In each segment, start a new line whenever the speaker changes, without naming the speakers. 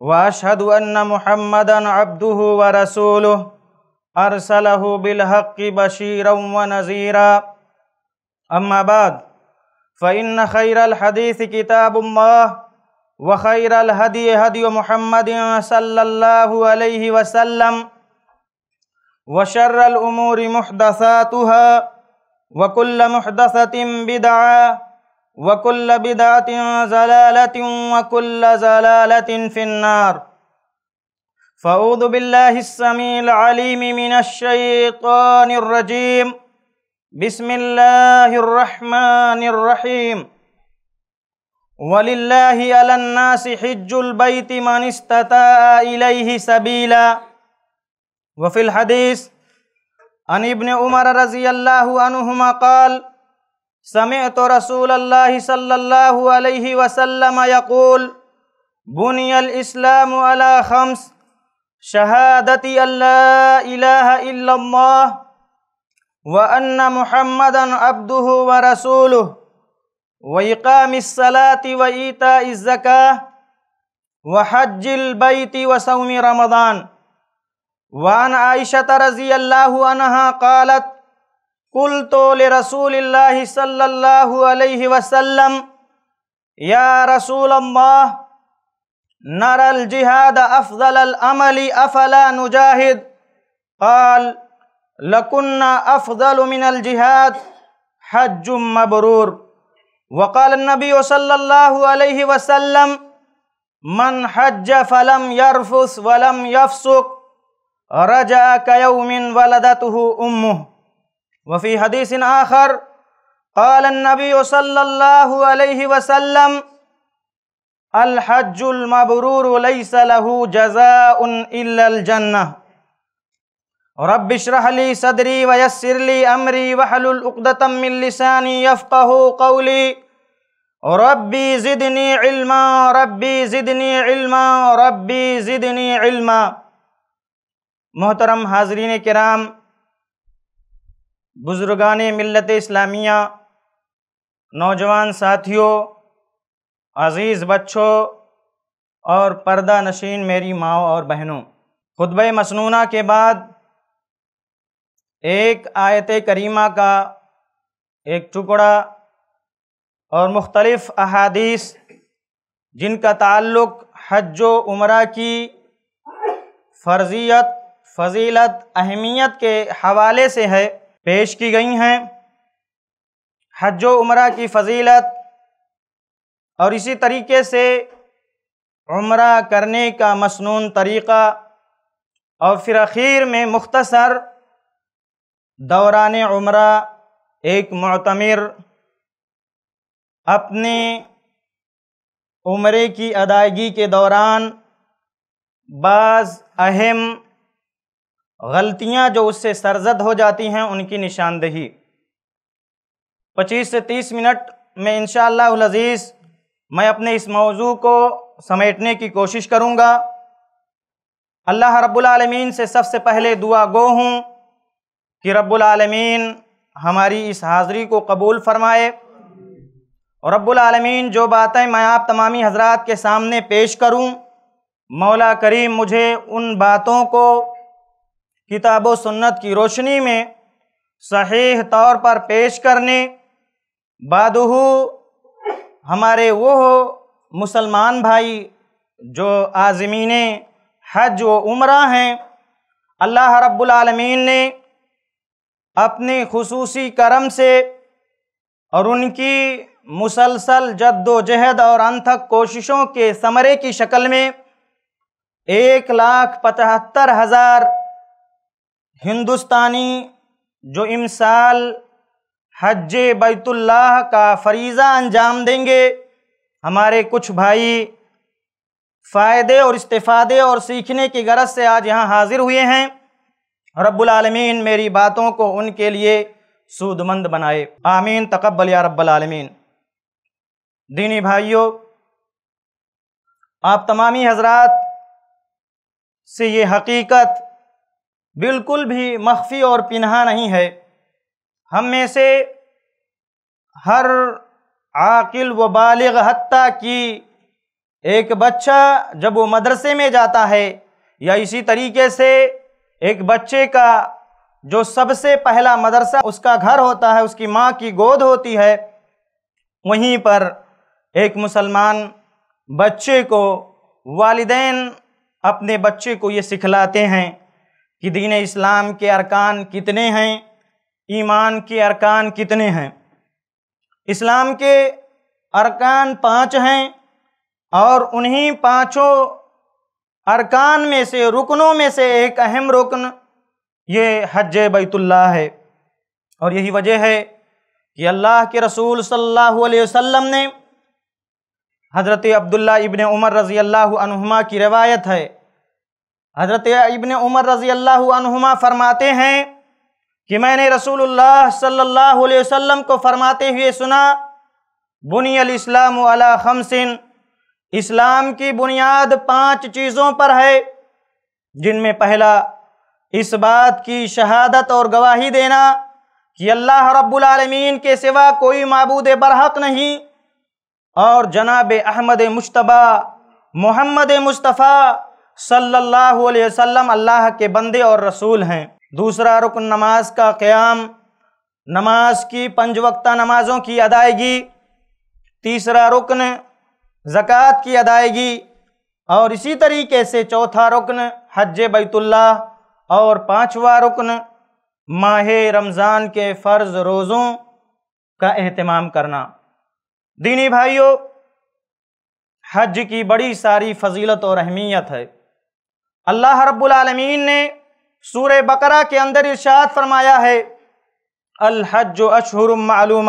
واشهد ان محمدا عبده ورسوله ارسله بالحق بشيرا ونذيرا اما بعد فان خير الحديث كتاب الله وخير الهدي هدي محمد صلى الله عليه وسلم وشر الامور محدثاتها وكل محدثه بدعه وكل بدعة زلالة وكل زلالة في النار فأعوذ بالله السميع العليم من الشيطان الرجيم بسم الله الرحمن الرحيم ولله على الناس حج البيت من استطاع إليه سبيلا وفي الحديث عن ابن عمر رضي الله عنهما قال समय तो रसूल अल्लाह सल्लल्लाहु अलैहि वसल्लम यकूल बुनियल इस्लाम अला खम्स शहादती अल्लाह इलाह इल्लल्लाह व अन्न मुहम्मदन अब्दुहु व रसूलुह व इकामिस्सलाति व ईताइज़ ज़काह व हज्जिल बैति व सौमि रमदान व अन आयशा रज़ी अल्लाहु قلت لرسول الله صلى الله عليه وسلم يا رسول الله نرى الجهاد أفضل الأمل أفلا نجاهد قال لكنا أفضل من الجهاد حج مبرور وقال النبي صلى الله عليه وسلم من حج فلم يرفث ولم يفسق رجع كيوم ولدته أمه वफ़ी हदीस आखर नबी सल्लल्लाहु वसल्लम अलहजुल मबरूर लहू जजा उन जन्ना रबिशरहली सदरी वयसरली अमरी वहलुलतमिलसानी यफ़क़ कौली रब्बी ज़िदनी इल्मा रब्बी ज़िदनी इल्मा रब्बी ज़िदनी इल्मा मोहतरम हाजरीन कराम बुज़ुर्गान मिलत इस्लामिया नौजवान साथियों अज़ीज़ बच्चों और पर्दा नशीन मेरी माओ और बहनों खुतब मसनूना के बाद एक आयत करीमा का एक टुकड़ा और मुख्तलफ़ अहादीस जिनका ताल्लुक़ हज उम्र की फ़र्जियत फजीलत अहमियत के हवाले से है पेश की गई हैं हज उम्र की फजीलत और इसी तरीके से उम्र करने का मसनून तरीक़ा और फिर आखिर में मुख्तसर दौरान उम्र एक मतमिर अपने उम्र की अदायगी के दौरान बाज़ अहम गलतियां जो उससे सरजद हो जाती हैं उनकी निशानदेही 25 से 30 मिनट में इन अजीज़ मैं अपने इस मौजू को समेटने की कोशिश करूँगा अल्लाह रब्लमीन से सबसे पहले दुआ गो हूँ कि रब्लमीन हमारी इस हाज़री को कबूल फ़रमाए और रब्लमीन जो बातें मैं आप तमामी हजरात के सामने पेश करूँ मौला करीम मुझे उन बातों को किताब सुन्नत की रोशनी में सही तौर पर पेश करने बादहू हमारे वो मुसलमान भाई जो आज़मीन हज व उम्रा हैं अल्लाह रब्बुलमीन ने अपने खसूसी करम से और उनकी मुसलसल जद्दोजहद और अनथक कोशिशों के समरे की शक्ल में एक लाख पचहत्तर हज़ार हिंदुस्तानी जो इमसाल हज बैतुल्लाह का फरीज़ा अंजाम देंगे हमारे कुछ भाई फ़ायदे और इस्तेफादे और सीखने की गरज से आज यहाँ हाज़िर हुए हैं रब्बुलमीन मेरी बातों को उनके लिए सूदमंद बनाए आमीन तकबल या आलमीन दीनी भाइयों आप तमामी हजरात से ये हकीकत बिल्कुल भी मख्फी और पिन्हा नहीं है हम में से हर आकिल व बालग हत्ता की एक बच्चा जब वो मदरसे में जाता है या इसी तरीके से एक बच्चे का जो सबसे पहला मदरसा उसका घर होता है उसकी माँ की गोद होती है वहीं पर एक मुसलमान बच्चे को वालदे अपने बच्चे को ये सिखलाते हैं कि दीन इस्लाम के अरकान कितने हैं ईमान के अरकान कितने हैं इस्लाम के अरकान पाँच हैं और उन्हीं पाँचों अरकान में से रुकनों में से एक अहम रुकन ये हज बैतुल्ला है और यही वजह है कि अल्लाह के रसूल सल्लल्लाहु अलैहि वसल्लम ने हज़रत अब्दुल्ला इबन उमर रज़ी अल्लाह की रवायत है हज़रत इबन उमर रज़ी अल्लाहुमा फरमाते हैं कि मैंने रसूलुल्लाह सल्लल्लाहु अलैहि वसल्लम को फरमाते हुए सुना बुनियल इस्लाम अला खमसिन इस्लाम की बुनियाद पांच चीज़ों पर है जिनमें पहला इस बात की शहादत और गवाही देना कि अल्लाह रब्बुलमीन के सिवा कोई मबूद बरहक नहीं और जनाब अहमद मुशतबा मोहम्मद मुस्तफ़ा सल्लल्लाहु अलैहि वसल्लम अल्लाह के बंदे और रसूल हैं दूसरा रुकन नमाज का क़्याम नमाज की पंज वक्ता नमाज़ों की अदायगी तीसरा रुकन ज़क़़त की अदायगी और इसी तरीके से चौथा रुकन हज बैतुल्ला और पांचवा रुकन माह रमज़ान के फ़र्ज़ रोज़ों का अहतमाम करना दीनी भाइयों हज की बड़ी सारी फजीलत और अहमियत है अल्लाह रब्लमीन ने सूर बकरा के अंदर इर्शाद फरमाया है अलहज मालूम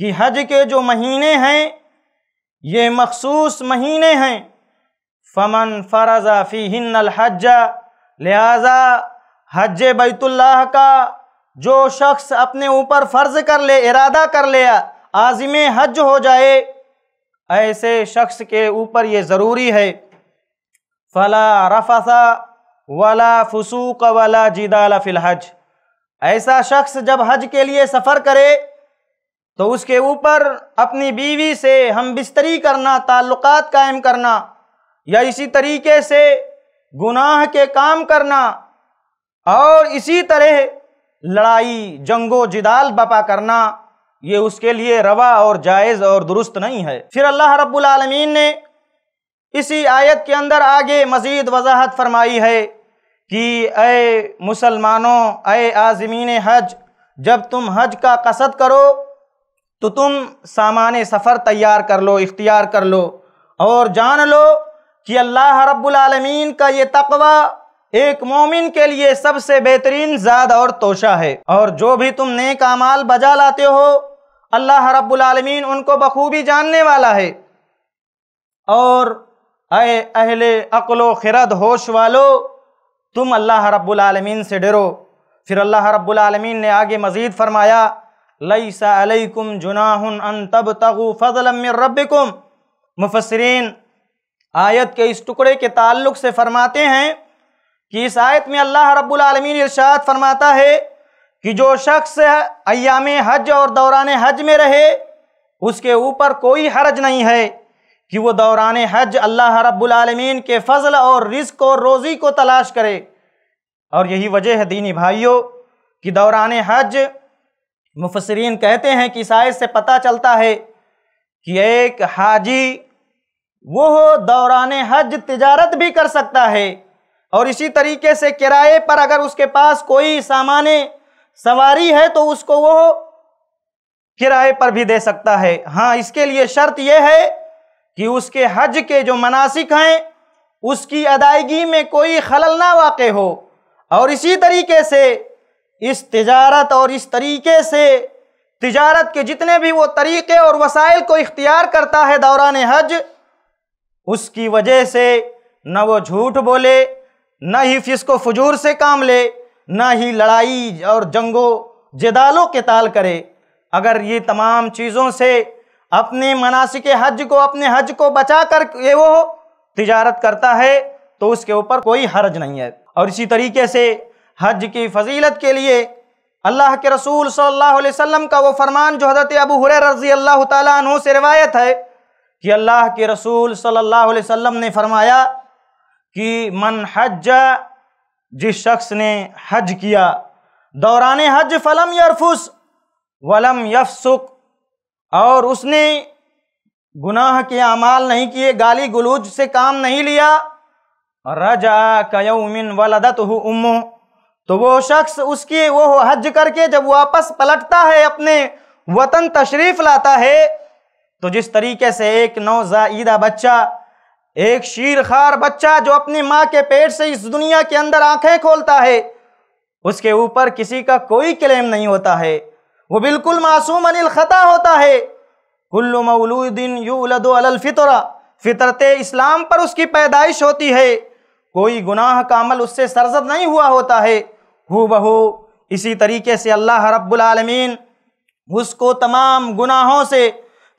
कि हज के जो महीने हैं ये मखसूस महीने हैं फमन फ़राज़ा फ़ी अल हज़ लिहाजा हज बैतुल्लाह का जो शख्स अपने ऊपर फ़र्ज कर ले इरादा कर लिया आज़िम हज हो जाए ऐसे शख्स के ऊपर ये ज़रूरी है फला रफसा वला फसूक वला जिदाल फिल हज ऐसा शख्स जब हज के लिए सफ़र करे तो उसके ऊपर अपनी बीवी से हम बिस्तरी करना ताल्लुक़ कायम करना या इसी तरीके से गुनाह के काम करना और इसी तरह लड़ाई जंगो जिदाल बपा करना ये उसके लिए रवा और जायज़ और दुरुस्त नहीं है फिर अल्लाह रब्बुल आलमीन ने इसी आयत के अंदर आगे मजीद वजाहत फरमाई है कि अय मुसलमानों अय आज़मीन हज जब तुम हज का कसद करो तो तुम सामान सफ़र तैयार कर लो इख्तियार कर लो और जान लो कि अल्लाह रब्बुलमीन का ये तकवा एक मोमिन के लिए सबसे बेहतरीन ज़ाद और तोशा है और जो भी तुम नेक अमाल बजा लाते हो अल्लाह रब्बुलमीन उनको बखूबी जानने वाला है और अय अहले अकलो खिरद होश वालो तुम अल्लाह रब्बालमीन से डरो फिर अल्लाह रब्बुलमीन ने आगे मज़ीद फरमाया लई सलकुम जुनाहन अन तब तगु फ़लम रबिकुम मुफसरीन आयत के इस टुकड़े के ताल्लुक से फरमाते हैं कि इस आयत में अल्लाह रब्बुलमीन इर्शाद फरमाता है कि जो शख्स अयाम हज और दौरान हज में रहे उसके ऊपर कोई हरज नहीं है कि वो दौरान हज अल्लाह रब्बुलमीन के फजल और रिस्क और रोज़ी को तलाश करे और यही वजह है दीनी भाइयों कि दौरान हज मुफसरीन कहते हैं कि शायद से पता चलता है कि एक हाजी वो दौरान हज तजारत भी कर सकता है और इसी तरीके से किराए पर अगर उसके पास कोई सामान सवारी है तो उसको वो किराए पर भी दे सकता है हाँ इसके लिए शर्त यह है कि उसके हज के जो मनासिक हैं उसकी अदायगी में कोई खलल ना वाक़ हो और इसी तरीके से इस तजारत और इस तरीके से तजारत के जितने भी वो तरीक़े और वसाइल को इख्तियार करता है दौरान हज उसकी वजह से न वो झूठ बोले न ही फिसको फजूर से काम ले न ही लड़ाई और जंगों जदालों के ताल करे अगर ये तमाम चीज़ों से अपने मनासिक हज को अपने हज को बचा कर ये वो तिजारत करता है तो उसके ऊपर कोई हर्ज नहीं है और इसी तरीके से हज की फजीलत के लिए अल्लाह के रसूल सल्लल्लाहु अलैहि वसल्लम का वो फरमान जो हज़रत अबू हुर रजी अल्लाह तु से रिवायत है कि अल्लाह के रसूल सल्लल्लाहु अलैहि वसल्लम ने फरमाया कि मन हज जिस शख्स ने हज किया दौरान हज फलम यरफुस वलम यफसुक और उसने गुनाह के अमाल नहीं किए गाली गुलूज से काम नहीं लिया रजा कयमिन वलदत उम्मो तो वो शख्स उसकी वो हज करके जब वापस पलटता है अपने वतन तशरीफ लाता है तो जिस तरीके से एक नौजाईदा बच्चा एक शीरखार बच्चा जो अपनी माँ के पेट से इस दुनिया के अंदर आंखें खोलता है उसके ऊपर किसी का कोई क्लेम नहीं होता है वो बिल्कुल मासूम अनिल ख़ता होता है कुल्लु मौलूदिन फितरा फितरत इस्लाम पर उसकी पैदाइश होती है कोई गुनाह का अमल उससे सरजद नहीं हुआ होता है हु बहू इसी तरीके से अल्लाह रब्बुलमीन उसको तमाम गुनाहों से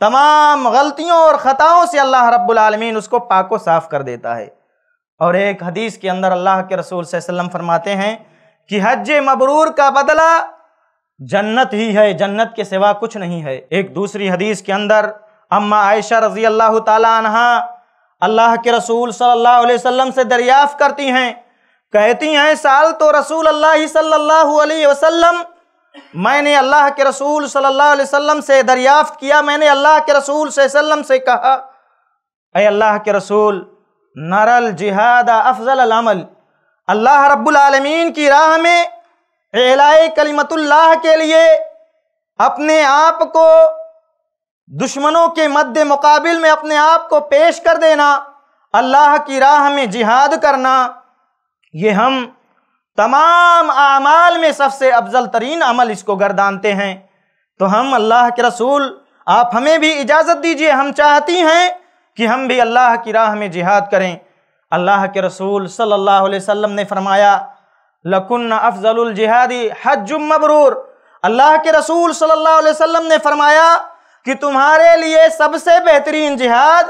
तमाम गलतियों और ख़ताओं से अल्लाह रब्बुलमीन उसको पाको साफ़ कर देता है और एक हदीस के अंदर अल्लाह के रसूल वसम फरमाते हैं कि हज मबरूर का बदला जन्नत ही है जन्नत के सिवा कुछ नहीं है एक दूसरी हदीस के अंदर अम्मा आयशा रजी अल्लाह तहा अल्लाह के रसूल सल्लल्लाहु अलैहि वसल्लम से दरियाफ़ करती हैं कहती हैं साल तो रसूल अल्लाह सल्लल्लाहु अलैहि वसल्लम मैंने अल्लाह के रसूल सल्लल्लाहु अलैहि वसल्लम से दरियाफ़्त किया मैंने अल्लाह के रसूल सल्लम से कहा अय अल्लाह के रसूल नरल जिहाद अफजल अमल अल्लाह रब्बुल आलमीन की राह में एलाए कलीमतुल्लाह के लिए अपने आप को दुश्मनों के मध्य मुकाबिल में अपने आप को पेश कर देना अल्लाह की राह में जिहाद करना ये हम तमाम आमाल में सबसे अफजल तरीन अमल इसको गर्दानते हैं तो हम अल्लाह के रसूल आप हमें भी इजाज़त दीजिए हम चाहती हैं कि हम भी अल्लाह की राह में जिहाद करें अल्लाह के रसूल सल्लल्लाहु अलैहि वसल्लम ने फरमाया लकुन अफजल जिहादी हज मबरूर अल्लाह के रसूल सल्लल्लाहु अलैहि वसल्लम ने फरमाया कि तुम्हारे लिए सबसे बेहतरीन जिहाद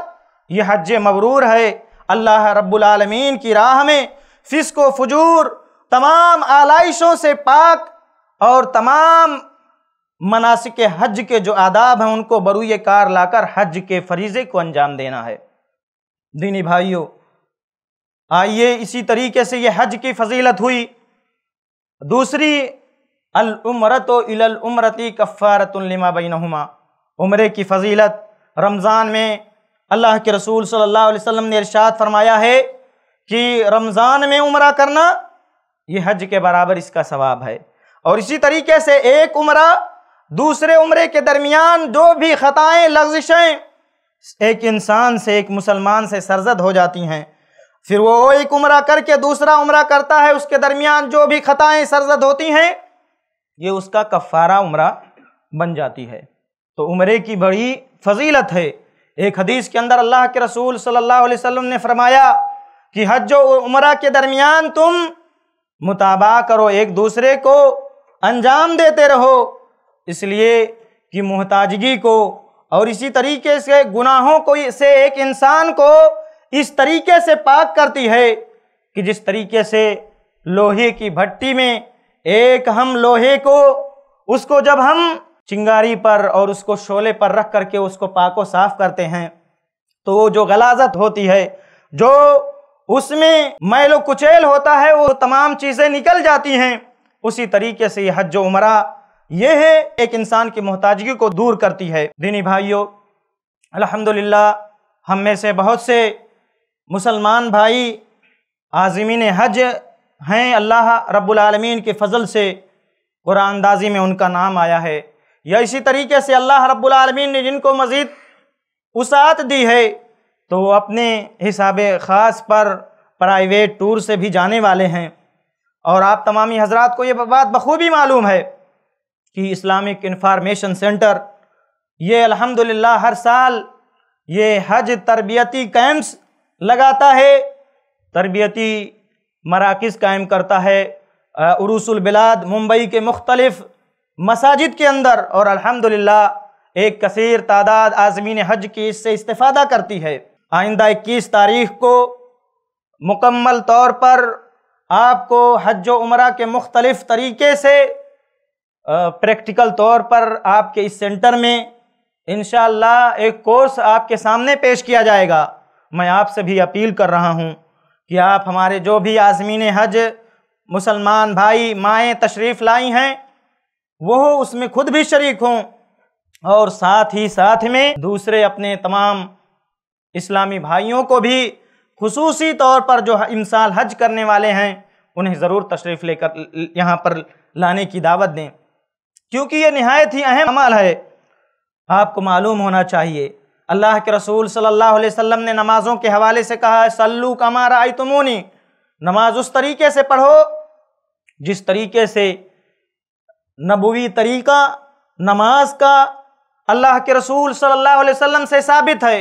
यह हज मबरूर है अल्लाह रब्बुल आलमीन की राह में फिस्क फजूर तमाम आलाइशों से पाक और तमाम मनासिक हज के जो आदाब हैं उनको बरूए कार लाकर हज के फरीजे को अंजाम देना है दीनी भाइयों आइए इसी तरीके से यह हज की फजीलत हुई दूसरी अल उमरत इलल उमरती कफ़ारतमा उम्र की फजीलत रमज़ान में अल्लाह के रसूल सल्लल्लाहु अलैहि वसल्लम ने इरशाद फरमाया है कि रमज़ान में उम्र करना ये हज के बराबर इसका सवाब है और इसी तरीके से एक उम्र दूसरे उम्र के दरमियान जो भी ख़ताएँ लफ्जिशें एक इंसान से एक मुसलमान से सरजद हो जाती हैं फिर वो एक उम्र करके दूसरा उम्र करता है उसके दरमियान जो भी खताएं सरजद होती हैं ये उसका कफ़ारा उम्र बन जाती है तो उम्र की बड़ी फजीलत है एक हदीस के अंदर अल्लाह के रसूल सल्लल्लाहु अलैहि वसल्लम ने फरमाया कि हज उम्र के दरमियान तुम मुताबा करो एक दूसरे को अंजाम देते रहो इसलिए कि मोहताजगी को और इसी तरीके से गुनाहों को से एक इंसान को इस तरीके से पाक करती है कि जिस तरीके से लोहे की भट्टी में एक हम लोहे को उसको जब हम चिंगारी पर और उसको शोले पर रख करके उसको पाको साफ करते हैं तो वो जो गलाजत होती है जो उसमें मैलो कुचेल होता है वो तमाम चीज़ें निकल जाती हैं उसी तरीके से यह हज उमरा ये है एक इंसान की मोहताजगी को दूर करती है दीनी भाइयों अल्हम्दुलिल्लाह हम में से बहुत से मुसलमान भाई आज़मीन हज हैं अल्लाह रब्लमीन के फजल से कुरानदाजी में उनका नाम आया है या इसी तरीके से अल्लाह रब्लमीन ने जिनको मज़ीद उसात दी है तो वो अपने हिसाब ख़ास पर प्राइवेट टूर से भी जाने वाले हैं और आप तमामी हजरात को ये बात बखूबी मालूम है कि इस्लामिक इन्फॉर्मेशन सेंटर ये अल्हम्दुलिल्लाह हर साल ये हज तरबियती कैंप्स लगाता है तरबियती मराकज़ कायम करता है उरूसुल बिलाद मुंबई के मुख्तलिफ मसाजिद के अंदर और अल्हम्दुलिल्लाह एक कसर तादाद आज़मीन हज की इससे इस्तादा करती है आइंदा इक्कीस तारीख को मुकम्मल तौर पर आपको हज उम्र के मुख्तलिफ तरीके से प्रैक्टिकल तौर पर आपके इस सेंटर में इन एक कोर्स आपके सामने पेश किया जाएगा मैं आपसे भी अपील कर रहा हूँ कि आप हमारे जो भी आज़मीन हज मुसलमान भाई माएँ तशरीफ़ लाई हैं वो उसमें खुद भी शरीक हों और साथ ही साथ में दूसरे अपने तमाम इस्लामी भाइयों को भी खसूसी तौर पर जो इमसाल हज करने वाले हैं उन्हें ज़रूर तशरीफ़ लेकर यहाँ पर लाने की दावत दें क्योंकि ये नहायत ही अहम अमल है आपको मालूम होना चाहिए अल्लाह के रसूल सल्लल्लाहु अलैहि वसल्लम ने नमाज़ों के हवाले से कहा सल्लू कमारा आई तुमोनी नमाज उस तरीके से पढ़ो जिस तरीके से नबवी तरीका नमाज का अल्लाह के रसूल सल्लल्लाहु अलैहि वसल्लम से साबित है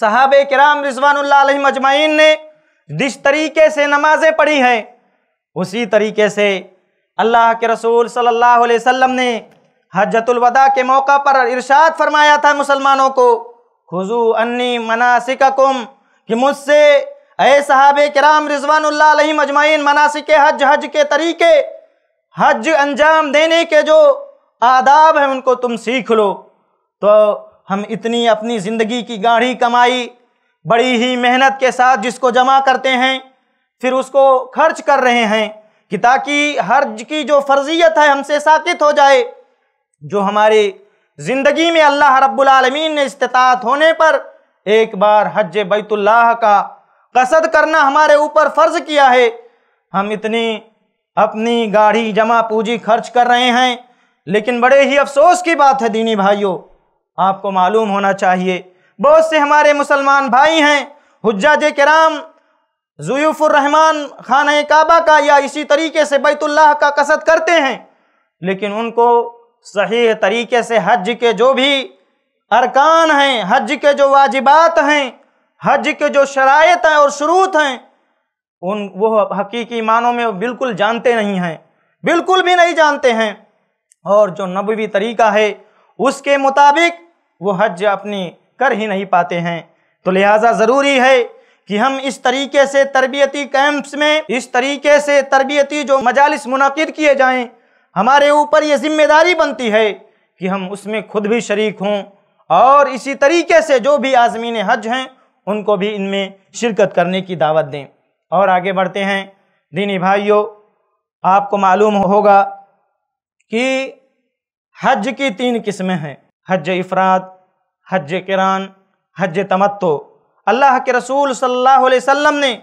साहब कराम रिजवान मजमाइन ने जिस तरीके से नमाजें पढ़ी हैं उसी तरीके से अल्लाह के रसूल सल्लल्लाहु अलैहि वसल्लम ने वदा के मौका पर इरशाद फरमाया था मुसलमानों को खुजू अन्नी मनासिक कि मुझसे अय साहब कराम रिजवान मजमाइन मनासिक हज हज के तरीके हज अंजाम देने के जो आदाब हैं उनको तुम सीख लो तो हम इतनी अपनी ज़िंदगी की गाढ़ी कमाई बड़ी ही मेहनत के साथ जिसको जमा करते हैं फिर उसको खर्च कर रहे हैं कि ताकि हर्ज की जो फर्जियत है हमसे साकित हो जाए जो हमारे ज़िंदगी में अल्लाह रब्बुलमीन ने इस्तात होने पर एक बार हज बैतुल्लाह का कसद करना हमारे ऊपर फ़र्ज़ किया है हम इतनी अपनी गाढ़ी जमा पूँजी खर्च कर रहे हैं लेकिन बड़े ही अफसोस की बात है दीनी भाइयों आपको मालूम होना चाहिए बहुत से हमारे मुसलमान भाई हैं हजाज कराम रहमान खान काबा का या इसी तरीके से बैतुल्लाह का कसद करते हैं लेकिन उनको सही तरीके से हज के जो भी अरकान हैं हज के जो वाजिबात हैं हज के जो शराय हैं और शुरूत हैं उन वो हकीकी मानों में बिल्कुल जानते नहीं हैं बिल्कुल भी नहीं जानते हैं और जो नबवी तरीका है उसके मुताबिक वो हज अपनी कर ही नहीं पाते हैं तो लिहाजा ज़रूरी है कि हम इस तरीके से तरबियती कैंप्स में इस तरीके से तरबियती जो मजालिस मुनद किए जाएँ हमारे ऊपर ये जिम्मेदारी बनती है कि हम उसमें खुद भी शरीक हों और इसी तरीके से जो भी आज़मीन हज हैं उनको भी इनमें शिरकत करने की दावत दें और आगे बढ़ते हैं दीनी भाइयों आपको मालूम होगा कि हज की तीन किस्में हैं हज इफ़रात हज किरान हज तमत्तो अल्लाह के रसूल सल्लल्लाहु अलैहि वसल्लम ने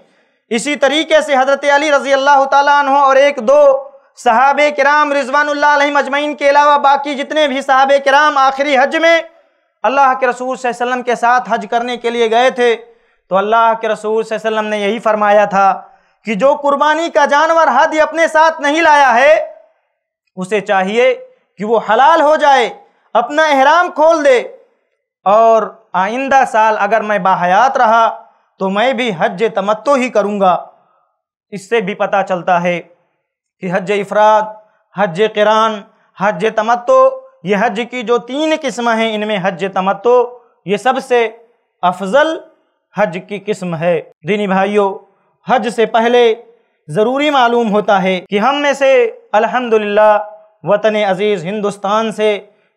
इसी तरीके से हज़रत अली रज़ी अल्लाह तन और एक दो सहाब कराम रिजवान अजमैन के अलावा बाकी जितने भी साहब कराम आखिरी हज में अल्लाह के रसूल वसम के साथ हज करने के लिए गए थे तो अल्लाह के रसूल वसम ने यही फरमाया था कि जो कुर्बानी का जानवर हज अपने साथ नहीं लाया है उसे चाहिए कि वो हलाल हो जाए अपना अहराम खोल दे और आइंदा साल अगर मैं बाहयात रहा तो मैं भी हज तमत्तो ही करूँगा इससे भी पता चलता है कि हज इफ़राद हज किरान हज तमत्तो ये हज की जो तीन किस्म हैं इनमें हज तमतो ये सबसे अफजल हज की किस्म है दीनी भाइयों हज से पहले ज़रूरी मालूम होता है कि हम में से अल्हम्दुलिल्लाह वतन अज़ीज़ हिंदुस्तान से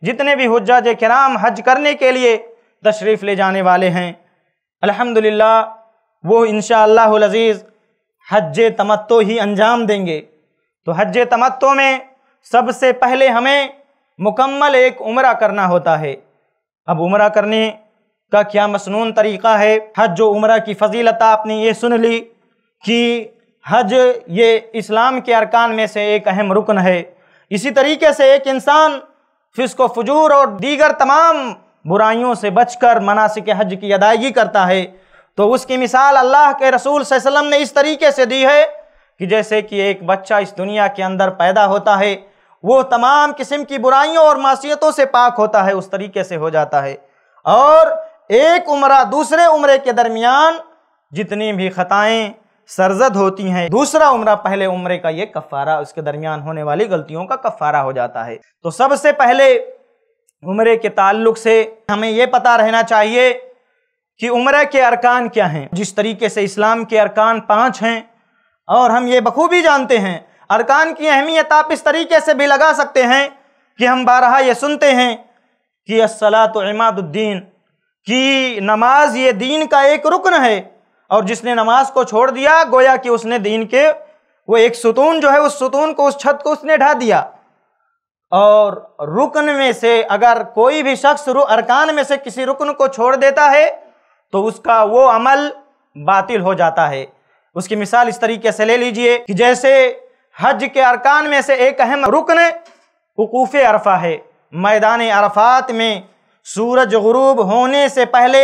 जितने भी हजाज कराम हज करने के लिए तशरीफ़ ले जाने वाले हैं अल्हम्दुलिल्लाह वो इन अज़ीज़ हज तमत्तो ही अंजाम देंगे तो हज तमत्तो में सबसे पहले हमें मुकम्मल एक उम्र करना होता है अब उम्र करने का क्या मसनून तरीक़ा है हज जो उम्र की फजीलत आपने ये सुन ली कि हज ये इस्लाम के अरकान में से एक अहम रुकन है इसी तरीके से एक इंसान फिसको फजूर और दीगर तमाम बुराइयों से बचकर मनासिक हज की अदायगी करता है तो उसकी मिसाल अल्लाह के रसूल ने इस तरीके से दी है कि जैसे कि एक बच्चा इस दुनिया के अंदर पैदा होता है वो तमाम किस्म की बुराइयों और मासीतों से पाक होता है उस तरीके से हो जाता है और एक उम्र दूसरे उम्र के दरमियान जितनी भी ख़ताएँ सरजद होती हैं दूसरा उम्र पहले उम्र का ये कफ़ारा उसके दरमियान होने वाली गलतियों का कफ़ारा हो जाता है तो सबसे पहले उम्र के ताल्लुक से हमें ये पता रहना चाहिए कि उम्र के अरकान क्या हैं जिस तरीके से इस्लाम के अरकान पाँच हैं और हम ये बखूबी जानते हैं अरकान की अहमियत आप इस तरीके से भी लगा सकते हैं कि हम बारहा ये सुनते हैं कि असला तो इमादुद्दीन कि नमाज ये दीन का एक रुकन है और जिसने नमाज को छोड़ दिया गोया कि उसने दीन के वो एक सुतून जो है उस सुतून को उस छत को उसने ढा दिया और रुकन में से अगर कोई भी शख्स अरकान में से किसी रुकन को छोड़ देता है तो उसका वो अमल बातिल हो जाता है उसकी मिसाल इस तरीके से ले लीजिए कि जैसे हज के अरकान में से एक अहम रुकन वकूफ़ अरफा है मैदान अरफात में सूरज गरूब होने से पहले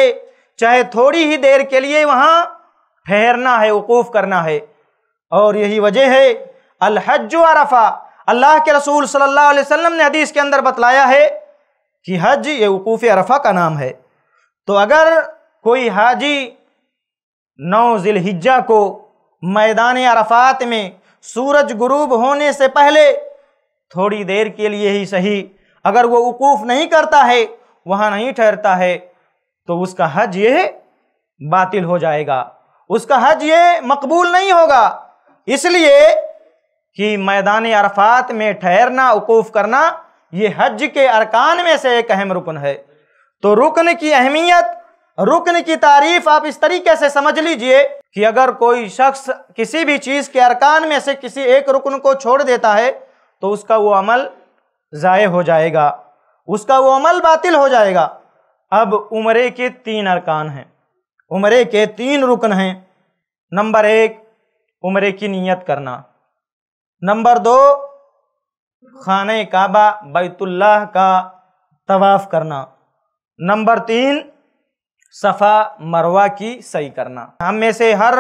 चाहे थोड़ी ही देर के लिए वहाँ ठहरना है वकूफ़ करना है और यही वजह है अलहज अरफा अल्लाह के रसूल सल्लल्लाहु अलैहि वसल्लम ने हदीस के अंदर बतलाया है कि हज ये वकूफ़ अरफा का नाम है तो अगर कोई हाजी नौ ज़िलहिज्जा को मैदान अरफात में सूरज गुरूब होने से पहले थोड़ी देर के लिए ही सही अगर वो उकूफ नहीं करता है वहाँ नहीं ठहरता है तो उसका हज ये बातिल हो जाएगा उसका हज ये मकबूल नहीं होगा इसलिए कि मैदान अरफात में ठहरना उकूफ करना ये हज के अरकान में से एक अहम रुकन है तो रुकन की अहमियत रुकन की तारीफ आप इस तरीके से समझ लीजिए कि अगर कोई शख्स किसी भी चीज़ के अरकान में से किसी एक रुकन को छोड़ देता है तो उसका वो अमल ज़ाय हो जाएगा उसका वो अमल बातिल हो जाएगा अब उमरे के तीन अरकान हैं उमरे के तीन रुकन हैं नंबर एक उमरे की नीयत करना नंबर दो खान काबा बैतुल्लाह का तवाफ़ करना नंबर तीन सफ़ा मरवा की सही करना हम में से हर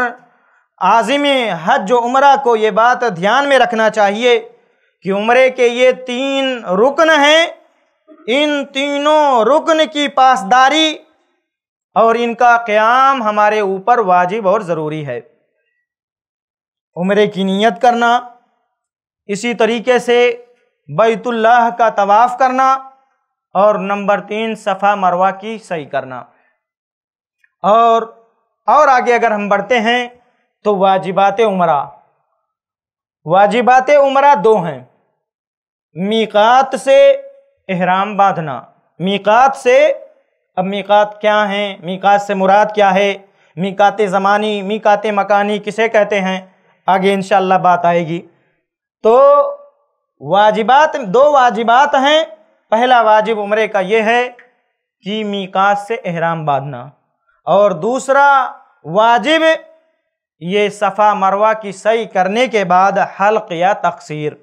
आज़िम हज उम्र को ये बात ध्यान में रखना चाहिए कि उम्र के ये तीन रुकन हैं इन तीनों रुकन की पासदारी और इनका क़्याम हमारे ऊपर वाजिब और ज़रूरी है उम्र की नीयत करना इसी तरीके से बैतुल्लाह का तवाफ़ करना और नंबर तीन सफ़ा मरवा की सही करना और और आगे अगर हम बढ़ते हैं तो वाजिबात उमरा वाजिबात उमरा दो हैं मीकात से एहराम बांधना मीकात से अब मीकात क्या हैं मीकात से मुराद क्या है मीकात ज़मानी मीकात मकानी किसे कहते हैं आगे इन बात आएगी तो वाजिबात दो वाजिबात हैं पहला वाजिब उमरे का ये है कि मीकात से एहराम बांधना और दूसरा वाजिब ये सफ़ा मरवा की सही करने के बाद हल्क या तकसीर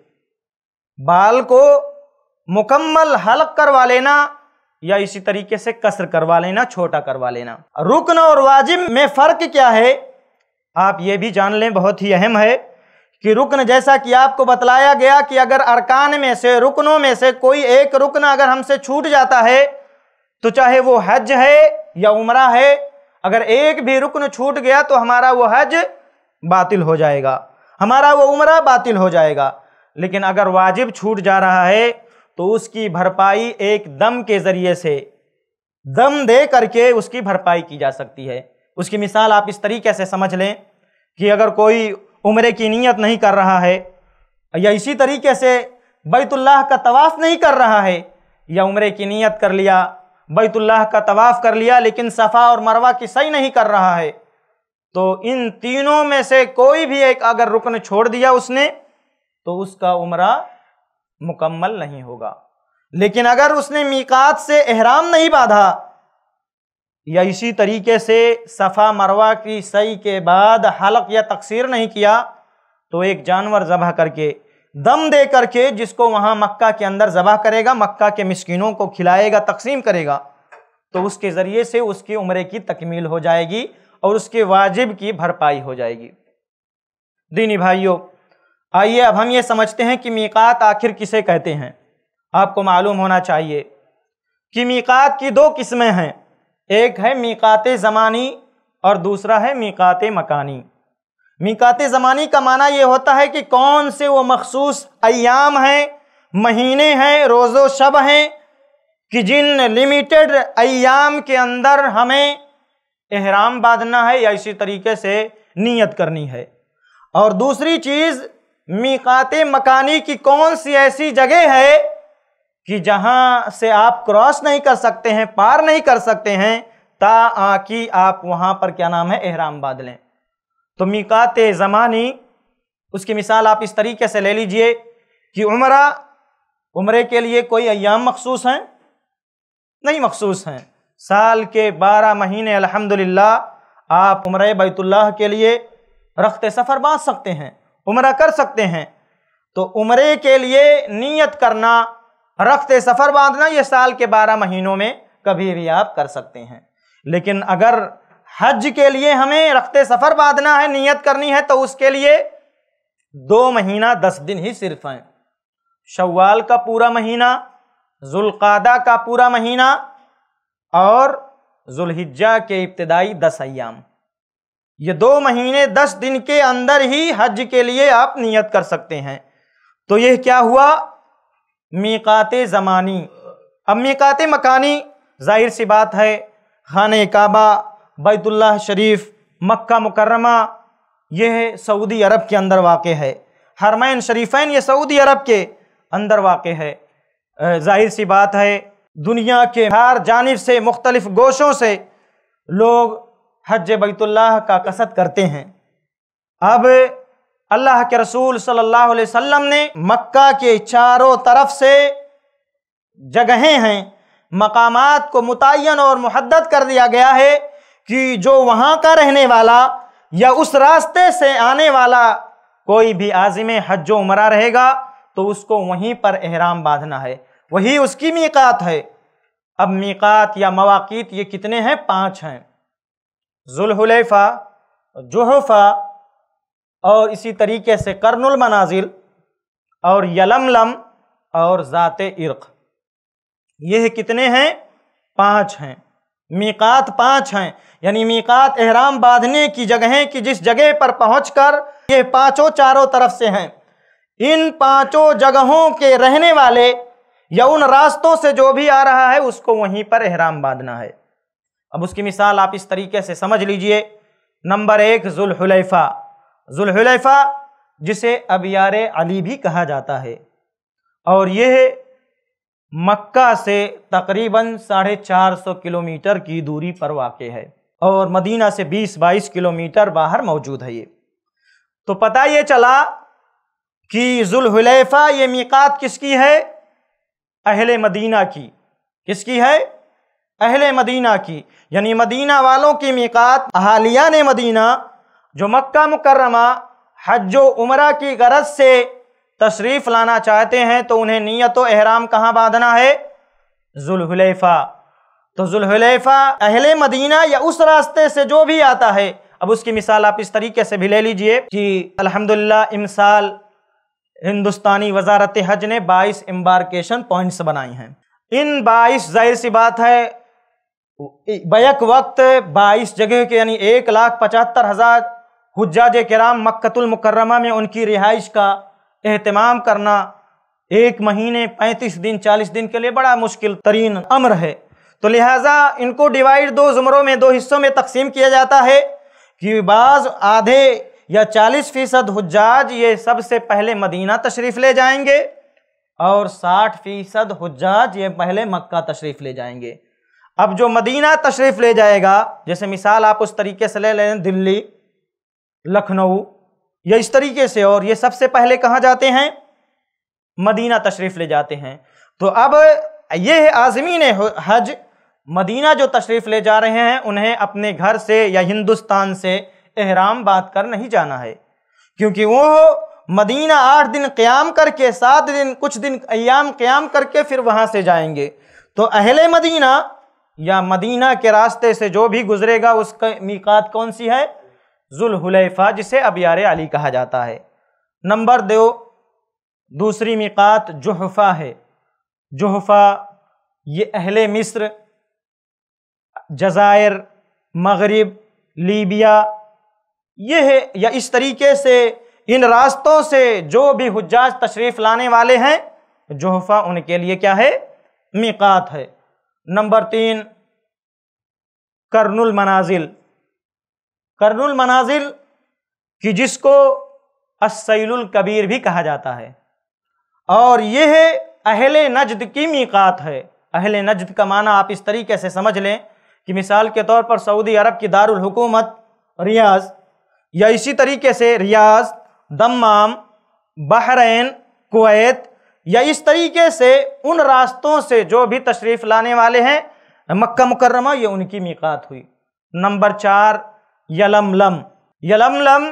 बाल को मुकम्मल हल्क करवा लेना या इसी तरीके से कसर करवा लेना छोटा करवा लेना रुकन और वाजिब में फ़र्क क्या है आप ये भी जान लें बहुत ही अहम है कि रुकन जैसा कि आपको बतलाया गया कि अगर अरकान में से रुकनों में से कोई एक रुकन अगर हमसे छूट जाता है तो चाहे वो हज है या उम्र है अगर एक भी रुकन छूट गया तो हमारा वो हज बातिल हो जाएगा हमारा वो उम्र बातिल हो जाएगा लेकिन अगर वाजिब छूट जा रहा है तो उसकी भरपाई एक दम के ज़रिए से दम दे करके उसकी भरपाई की जा सकती है उसकी मिसाल आप इस तरीके से समझ लें कि अगर कोई उम्र की नीयत नहीं कर रहा है या इसी तरीके से बैतुल्लाह का तवाफ़ नहीं कर रहा है या उम्र की नीयत कर लिया बैतुल्लाह का तवाफ़ कर लिया लेकिन सफ़ा और मरवा की सही नहीं कर रहा है तो इन तीनों में से कोई भी एक अगर रुकन छोड़ दिया उसने तो उसका उम्र मुकम्मल नहीं होगा लेकिन अगर उसने मीकात से एहराम नहीं बांधा या इसी तरीके से सफ़ा मरवा की सही के बाद हलक या तकसीर नहीं किया तो एक जानवर जबह करके दम दे करके जिसको वहाँ मक्का के अंदर ज़बह करेगा मक्का के मिस्किनों को खिलाएगा तकसीम करेगा तो उसके ज़रिए से उसकी उम्र की तकमील हो जाएगी और उसके वाजिब की भरपाई हो जाएगी दीनी भाइयों आइए अब हम ये समझते हैं कि मीकात आखिर किसे कहते हैं आपको मालूम होना चाहिए कि मीकात की दो किस्में हैं एक है मीकात ज़मानी और दूसरा है मीकात मकानी मिकात ज़मानी का माना यह होता है कि कौन से वो मखसूस अयाम हैं महीने हैं रोज़ो शब हैं कि जिन लिमिटेड अयाम के अंदर हमें एहराम बांधना है या इसी तरीके से नियत करनी है और दूसरी चीज़ मीकात मकानी की कौन सी ऐसी जगह है कि जहाँ से आप क्रॉस नहीं कर सकते हैं पार नहीं कर सकते हैं ता आकी आप वहाँ पर क्या नाम है एहराम बांध लें तो मिकात ज़मानी उसकी मिसाल आप इस तरीके से ले लीजिए कि उम्र उम्रे के लिए कोई अयाम मखसूस हैं नहीं मखसूस हैं साल के बारह महीने अल्हम्दुलिल्लाह आप उम्र बैतुल्लाह के लिए रख्त सफ़र बांध सकते हैं उम्र कर सकते हैं तो उम्र के लिए नीयत करना रख्त सफ़र बांधना ये साल के बारह महीनों में कभी भी आप कर सकते हैं लेकिन अगर हज के लिए हमें रखते सफर बांधना है नियत करनी है तो उसके लिए दो महीना दस दिन ही सिर्फ हैं शवाल का पूरा महीना जुल्कादा का पूरा महीना और जुल्हिज्जा के इब्तदाई दस अयाम ये दो महीने दस दिन के अंदर ही हज के लिए आप नियत कर सकते हैं तो यह क्या हुआ मीकात ज़मानी अब मीकात मकानी जाहिर सी बात है खान काबा बैतुल्ला शरीफ मक्का मुकर्रमा यह सऊदी अरब के अंदर वाक़ है हरमैन शरीफैन ये सऊदी अरब के अंदर वाक़ है जाहिर सी बात है दुनिया के हर जानब से मुख्तलिफ़ गोशों से लोग हज बैतुल्लाह का कसद करते हैं अब अल्लाह के रसूल सल्लल्लाहु अलैहि वसल्लम ने मक्का के चारों तरफ से जगहें हैं मकामात को मुतन और महदत कर दिया गया है कि जो वहाँ का रहने वाला या उस रास्ते से आने वाला कोई भी आजिम हज उमरा रहेगा तो उसको वहीं पर एहराम बांधना है वही उसकी मीकात है अब मीकात या मवाक़ीत ये कितने हैं पाँच हैं जुलहुलेफा जुहफ़ा और इसी तरीके से करनुल मनाजिल और यलमलम और ज़ात इर्क यह कितने हैं पाँच हैं मीकात पाँच हैं यानी मीकात एहराम बांधने की जगहें कि जिस जगह पर पहुंचकर ये पांचों चारों तरफ से हैं इन पांचों जगहों के रहने वाले या उन रास्तों से जो भी आ रहा है उसको वहीं पर एहराम बांधना है अब उसकी मिसाल आप इस तरीके से समझ लीजिए नंबर एक जुल्हुलैफा जुल्हुलैफा जिसे अबियार अली भी कहा जाता है और यह मक्का से तकरीबन साढ़े चार सौ किलोमीटर की दूरी पर वाक़ है और मदीना से बीस बाईस किलोमीटर बाहर मौजूद है ये तो पता ये चला कि जुल्हलेफा ये मीकात किसकी है अहले मदीना की किसकी है अहले मदीना की यानी मदीना वालों की मिकात अहालिया ने मदीना जो मक्का मुकर्रमा हज उमरा की गरज से तशरीफ़ लाना चाहते हैं तो उन्हें नियत तो एहराम कहाँ बांधना है जुल्हुलेफा तो जुल्हुलेफा अहले मदीना या उस रास्ते से जो भी आता है अब उसकी मिसाल आप इस तरीके से भी ले लीजिए कि अल्हम्दुलिल्लाह इमसाल हिंदुस्तानी वजारत हज ने 22 एम्बार्केशन पॉइंट्स बनाई हैं इन 22 जाहिर सी बात है बैक वक्त 22 जगह के यानी एक लाख पचहत्तर हज़ार हजाज कराम मक्तुल मुकर्रमा में उनकी रिहाइश का एहतमाम करना एक महीने पैंतीस दिन चालीस दिन के लिए बड़ा मुश्किल तरीन अमर है तो लिहाजा इनको डिवाइड दो ज़ुमरों में दो हिस्सों में तकसीम किया जाता है कि बाज़ आधे या चालीस फ़ीसद हजाज ये सबसे पहले मदीना तशरीफ़ ले जाएंगे और साठ फ़ीसद हजाज ये पहले मक्का तशरीफ़ ले जाएंगे अब जो मदीना तशरीफ़ ले जाएगा जैसे मिसाल आप उस तरीके से ले लें दिल्ली लखनऊ या इस तरीके से और ये सबसे पहले कहाँ जाते हैं मदीना तशरीफ ले जाते हैं तो अब ये है ने हज मदीना जो तशरीफ ले जा रहे हैं उन्हें अपने घर से या हिंदुस्तान से एहराम बात कर नहीं जाना है क्योंकि वो मदीना आठ दिन क़्याम करके सात दिन कुछ दिन अयाम क़्याम करके फिर वहाँ से जाएंगे तो अहले मदीना या मदीना के रास्ते से जो भी गुजरेगा उसका मीकात कौन सी है जुलहुलैफा जिसे अबियार अली कहा जाता है नंबर दो दूसरी मिकात जुहफ़ा है जुहफ़ा ये अहले मिस्र जज़ायर मगरब लीबिया ये है या इस तरीके से इन रास्तों से जो भी हजाज तशरीफ़ लाने वाले हैं जुहफ़ा उनके लिए क्या है मिकात है नंबर तीन करनुल मनाजिल करनुल मनाजिल कि जिसको असैलुल कबीर भी कहा जाता है और यह अहले नजद की मीकात है अहले नजद का माना आप इस तरीके से समझ लें कि मिसाल के तौर पर सऊदी अरब की दारुल हुकूमत रियाज या इसी तरीके से रियाज दम्माम बहरेन कुवैत या इस तरीके से उन रास्तों से जो भी तशरीफ़ लाने वाले हैं मक्का मुकर्रमा ये उनकी मीकात हुई नंबर चार यलम लम यलम लम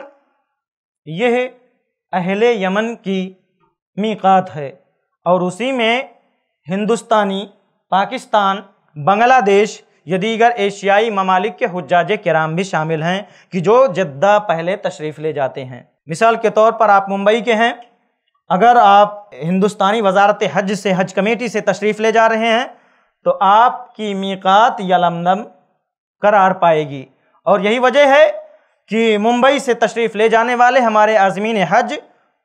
यह अहले यमन की मीकात है और उसी में हिंदुस्तानी पाकिस्तान बांग्लादेश या दीगर एशियाई ममालिक के हजाज कराम भी शामिल हैं कि जो जद्दा पहले तशरीफ़ ले जाते हैं मिसाल के तौर पर आप मुंबई के हैं अगर आप हिंदुस्तानी वजारत हज से हज कमेटी से तशरीफ़ ले जा रहे हैं तो आपकी मीकात यलमदम करार पाएगी और यही वजह है कि मुंबई से तशरीफ़ ले जाने वाले हमारे आज़मीन हज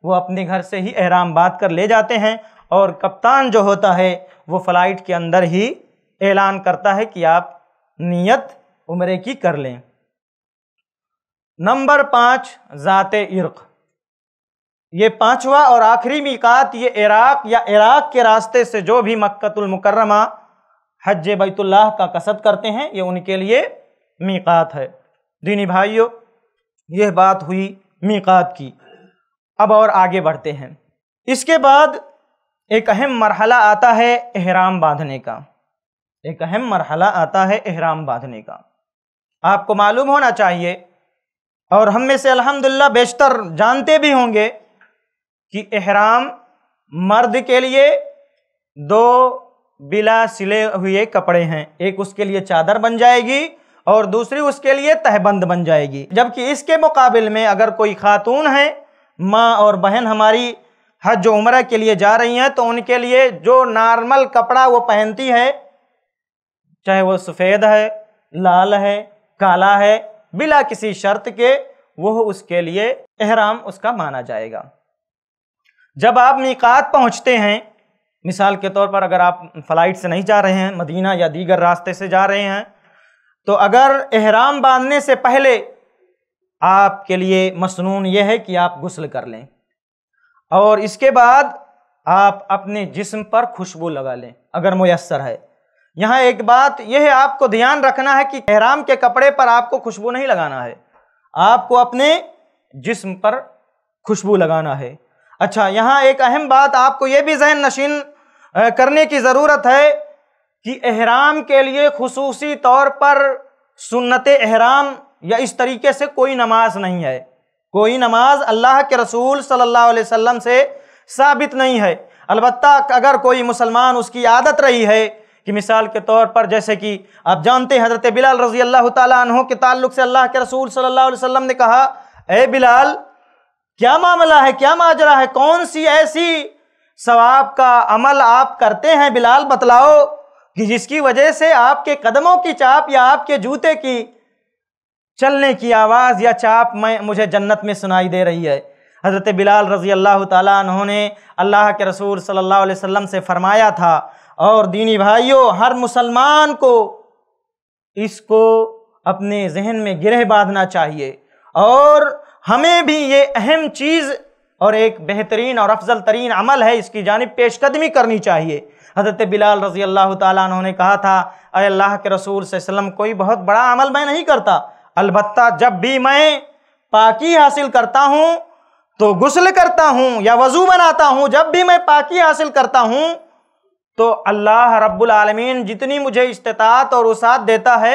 वो अपने घर से ही अहराम बात कर ले जाते हैं और कप्तान जो होता है वो फ़्लाइट के अंदर ही ऐलान करता है कि आप नियत उम्र की कर लें नंबर पाँच ज़ात इर्क़ ये पांचवा और आखिरी मिकात ये इराक या इराक के रास्ते से जो भी मक्तुलमकरमा हज बैतुल्लाह का कसद करते हैं ये उनके लिए मीकात है दीनी भाइयों यह बात हुई मीकात की अब और आगे बढ़ते हैं इसके बाद एक अहम मरहला आता है एहराम बांधने का एक अहम मरहला आता है एहराम बांधने का आपको मालूम होना चाहिए और हम में से अल्हम्दुलिल्लाह बेशतर जानते भी होंगे कि एहराम मर्द के लिए दो बिला सिले हुए कपड़े हैं एक उसके लिए चादर बन जाएगी और दूसरी उसके लिए तहबंद बन जाएगी जबकि इसके मुकाबले में अगर कोई खातून है माँ और बहन हमारी हज उम्र के लिए जा रही हैं तो उनके लिए जो नॉर्मल कपड़ा वो पहनती है चाहे वो सफ़ेद है लाल है काला है बिला किसी शर्त के वह उसके लिए एहराम उसका माना जाएगा जब आप मीकात पहुँचते हैं मिसाल के तौर पर अगर आप फ़्लाइट से नहीं जा रहे हैं मदीना या दीगर रास्ते से जा रहे हैं तो अगर एहराम बांधने से पहले आपके लिए मसनून यह है कि आप गुस्ल कर लें और इसके बाद आप अपने जिस्म पर खुशबू लगा लें अगर मैसर है यहाँ एक बात यह है आपको ध्यान रखना है कि एहराम के कपड़े पर आपको खुशबू नहीं लगाना है आपको अपने जिस्म पर खुशबू लगाना है अच्छा यहाँ एक अहम बात आपको यह भी जहन नशीन करने की ज़रूरत है कि एहराम के लिए खसूसी तौर पर सुन्नत एहराम या इस तरीके से कोई नमाज नहीं है कोई नमाज अल्लाह के रसूल सल्लल्लाहु अलैहि वसल्लम से साबित नहीं है अलबत् अगर कोई मुसलमान उसकी आदत रही है कि मिसाल के तौर पर जैसे कि आप जानते हैं हज़रत बिलाल रजी अल्लाह तहों के ताल्लुक से अल्लाह के रसूल सल्लल्लाहु अलैहि वसल्लम ने कहा ए बिलाल क्या मामला है क्या माजरा है कौन सी ऐसी सवाब का अमल आप करते हैं बिलाल बतलाओ कि जिसकी वजह से आपके कदमों की चाप या आपके जूते की चलने की आवाज़ या चाप मैं मुझे जन्नत में सुनाई दे रही है हज़रत बिलाल रज़ी अल्लाह तहों ने अल्लाह के रसूल सल्लल्लाहु अलैहि वसल्लम से फ़रमाया था और दीनी भाइयों हर मुसलमान को इसको अपने जहन में गिरह बांधना चाहिए और हमें भी ये अहम चीज़ और एक बेहतरीन और अफजल तरीन अमल है इसकी जानब पेशकदमी करनी चाहिए हज़रत बिलाल रजी अल्लाह तु ने कहा था अरे अल्लाह के रसूल वसम कोई बहुत बड़ा अमल मैं नहीं करता अलबत् जब भी मैं पाकि हासिल करता हूँ तो गुसल करता हूँ या वज़ू बनाता हूँ जब भी मैं पाकि हासिल करता हूँ तो अल्लाह रब्बुल जितनी मुझे इस्तात और उसात देता है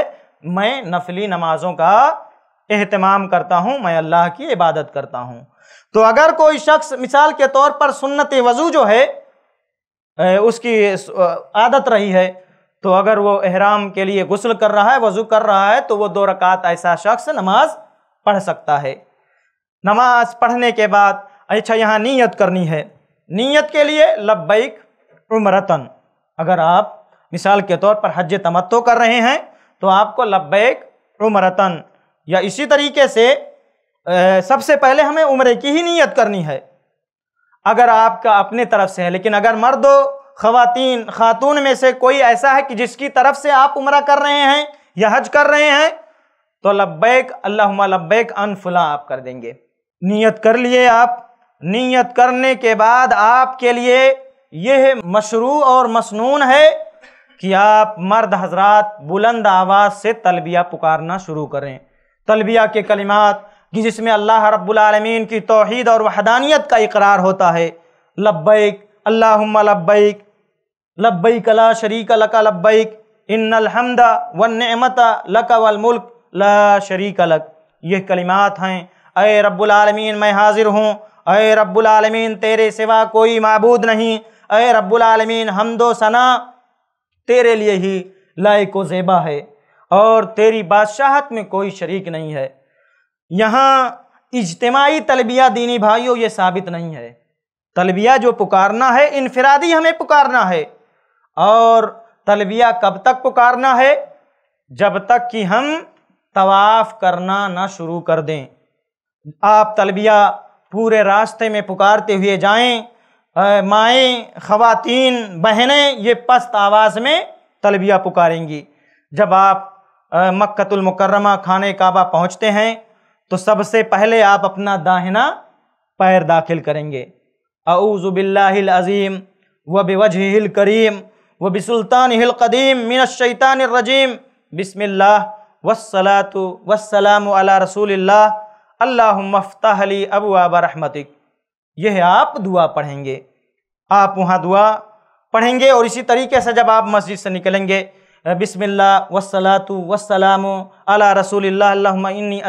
मैं नफली नमाजों का अहतमाम करता हूँ मैं अल्लाह की इबादत करता हूँ तो अगर कोई शख्स मिसाल के तौर पर सुन्नत वज़ू जो है उसकी आदत रही है तो अगर वो अहराम के लिए गसल कर रहा है वजू कर रहा है तो वो दो रकात ऐसा शख्स नमाज पढ़ सकता है नमाज पढ़ने के बाद अच्छा यहाँ नीयत करनी है नीयत के लिए लब्बैक उमरतन अगर आप मिसाल के तौर पर हज तमत्तो कर रहे हैं तो आपको लब्बैक उमरतन या इसी तरीके से सबसे पहले हमें उम्र की ही नीयत करनी है अगर आपका अपने तरफ से है लेकिन अगर मर्द खातन खातून में से कोई ऐसा है कि जिसकी तरफ से आप उम्र कर रहे हैं या हज कर रहे हैं तो लब्बैक अल्लाह लब्बैक फुला आप कर देंगे नियत कर लिए आप नियत करने के बाद आपके लिए यह मशरू और मसनून है कि आप मर्द हजरात बुलंद आवाज़ से तलबिया पुकारना शुरू करें तलबिया के कलिमात कि जिसमें अल्लाह रब्बुलमीन की तोहद और वहदानियत का इकरार होता है लब्बैक अल्लाहुम्मा लब्बैक लब्बैक ला शरीक लक लब्बैक इन्नलहमदा वनमता लक वलमुल्क ला शरीक लक यह कलिमात हैं अय रब्बुलमीन मैं हाजिर हूँ अय रब्बुलमीन तेरे सिवा कोई मबूद नहीं अय रब्बुलमीन हमदो सना तेरे लिए ही लायक व ज़ेबा है और तेरी बादशाहत में कोई शरीक नहीं है यहाँ इजतमाही तलबिया दीनी भाइयों ये साबित नहीं है तलबिया जो पुकारना है इनफरादी हमें पुकारना है और तलबिया कब तक पुकारना है जब तक कि हम तवाफ़ करना ना शुरू कर दें आप तलबिया पूरे रास्ते में पुकारते हुए जाएं माएँ ख़वातीन बहनें ये पस्त आवाज़ में तलबिया पुकारेंगी जब आप मक्तुलमकरमा खाने काबा पहुँचते हैं तो सबसे पहले आप अपना दाहिना पैर दाखिल करेंगे अऊज़ुबिल्लाहिल अज़ीम व बेवजहिल करीम व बिसुल्तान हिल कदीम मिनशैतान रजीम बिसमिल्लाह वसलातु वसलाम अला रसूलिल्लाह अल्लाहुम्मफ्ताहली अबूआब रहमतिक यह आप दुआ पढ़ेंगे आप वहाँ दुआ पढ़ेंगे और इसी तरीके से जब आप मस्जिद से निकलेंगे बिसमिल्ला वसलातु वसलाम अला रसूल इन्नी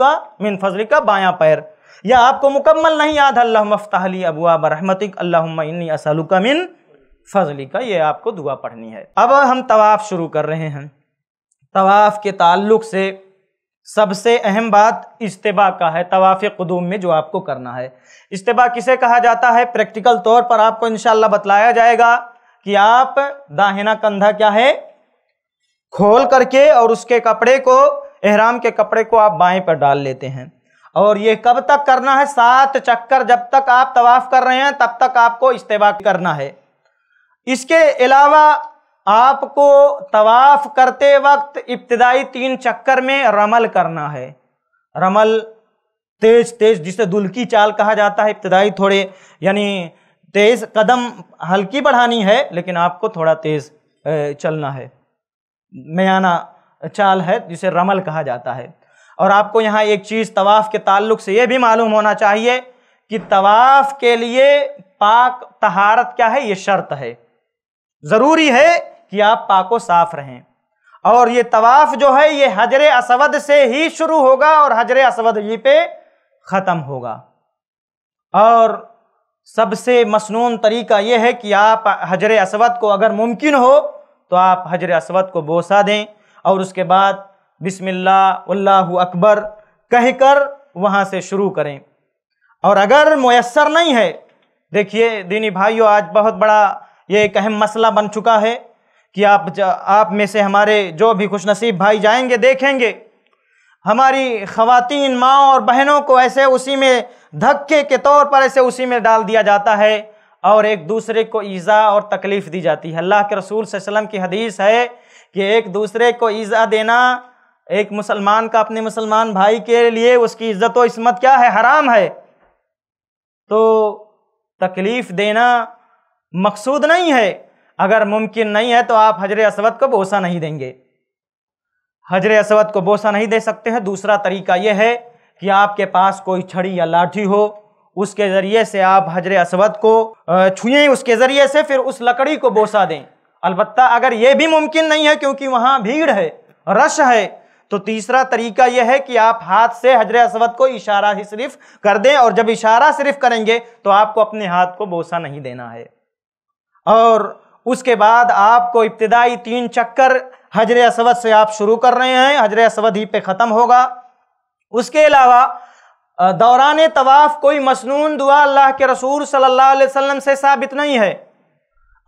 का मिन फजल का पैर या आपको मुकम्मल नहीं याद अल्लाफ़ली अबुआ बरहमतिक अल्लान्नी असलू मिन फजली का ये आपको दुआ पढ़नी है अब हम तवाफ़ शुरू कर रहे हैं तवाफ़ के ताल्लुक से सबसे अहम बात इज्तबा का है तवाफ़ कदूम में जो आपको करना है इज्तबा किसे कहा जाता है प्रैक्टिकल तौर पर आपको इन बतलाया जाएगा कि आप दाहिना कंधा क्या है खोल करके और उसके कपड़े को एहराम के कपड़े को आप बाएं पर डाल लेते हैं और ये कब तक करना है सात चक्कर जब तक आप तवाफ कर रहे हैं तब तक आपको इस्तेवा करना है इसके अलावा आपको तवाफ करते वक्त इब्तदाई तीन चक्कर में रमल करना है रमल तेज तेज जिसे दुल्की चाल कहा जाता है इब्तदाई थोड़े यानी तेज कदम हल्की बढ़ानी है लेकिन आपको थोड़ा तेज चलना है मयाना चाल है जिसे रमल कहा जाता है और आपको यहाँ एक चीज़ तवाफ़ के ताल्लुक से ये भी मालूम होना चाहिए कि तवाफ़ के लिए पाक तहारत क्या है ये शर्त है ज़रूरी है कि आप पाको साफ रहें और ये तवाफ़ जो है ये हजर असवद से ही शुरू होगा और हजर असवद ही पे ख़त्म होगा और सबसे मसनून तरीका ये है कि आप हजर असवद को अगर मुमकिन हो तो आप हजर असवद को बोसा दें और उसके बाद बिसमिल्लाह अकबर कहकर वहाँ से शुरू करें और अगर मैसर नहीं है देखिए दीनी भाइयों आज बहुत बड़ा ये एक अहम मसला बन चुका है कि आप आप में से हमारे जो भी खुश नसीब भाई जाएंगे देखेंगे हमारी ख़वातीन माँ और बहनों को ऐसे उसी में धक्के के तौर पर ऐसे उसी में डाल दिया जाता है और एक दूसरे को ईज़ा और तकलीफ़ दी जाती है अल्लाह के रसूल वसम की हदीस है कि एक दूसरे को ईज़ा देना एक मुसलमान का अपने मुसलमान भाई के लिए उसकी इज्जत और इसमत क्या है हराम है तो तकलीफ़ देना मकसूद नहीं है अगर मुमकिन नहीं है तो आप हजर असवद को बोसा नहीं देंगे हजर असवद को बोसा नहीं दे सकते हैं दूसरा तरीका यह है कि आपके पास कोई छड़ी या लाठी हो उसके ज़रिए से आप हजर असवद को छुएं उसके ज़रिए से फिर उस लकड़ी को बोसा दें अलबत् अगर ये भी मुमकिन नहीं है क्योंकि वहाँ भीड़ है रश है तो तीसरा तरीका यह है कि आप हाथ से हजर असवद को इशारा ही सिर्फ कर दें और जब इशारा सिर्फ करेंगे तो आपको अपने हाथ को बोसा नहीं देना है और उसके बाद आपको इब्तदाई तीन चक्कर हजर असवद से आप शुरू कर रहे हैं हजर असवद ही पे ख़त्म होगा उसके अलावा दौरान तवाफ़ कोई मसनून दुआ अल्लाह के रसूल सल्लल्लाहु अलैहि वसल्लम से साबित नहीं है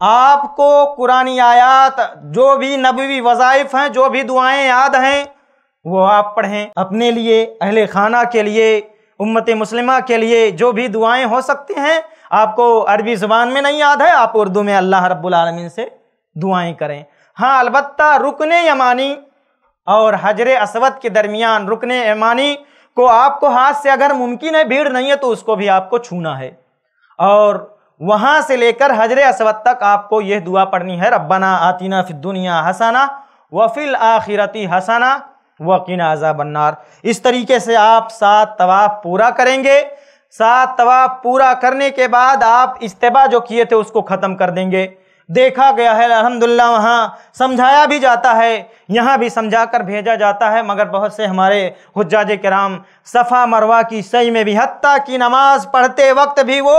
आपको कुरानी आयात जो भी नबी वज़ाइफ़ हैं जो भी दुआएं याद हैं वो आप पढ़ें अपने लिए अहले खाना के लिए उम्मत मुस्लिमा के लिए जो भी दुआएं हो सकती हैं आपको अरबी ज़ुबान में नहीं याद है आप उर्दू में अल्लाह रब्बुलमीन से दुआएं करें हाँ अलबत् रुकन यमानी और हजर असवद के दरमियान रुकन यमानी को आपको हाथ से अगर मुमकिन है भीड़ नहीं है तो उसको भी आपको छूना है और वहां से लेकर हजर असवद तक आपको यह दुआ पढ़नी है रब्बना आतीना फिर दुनिया हसाना फिल आखिरती हसाना वकीन आजा बन्नार इस तरीके से आप सात तवाफ पूरा करेंगे सात तवाफ पूरा करने के बाद आप इस्तेबा जो किए थे उसको ख़त्म कर देंगे देखा गया है अलहमदिल्ला वहाँ समझाया भी जाता है यहाँ भी समझा कर भेजा जाता है मगर बहुत से हमारे हजाज कराम सफ़ा मरवा की सही में भी हती की नमाज पढ़ते वक्त भी वो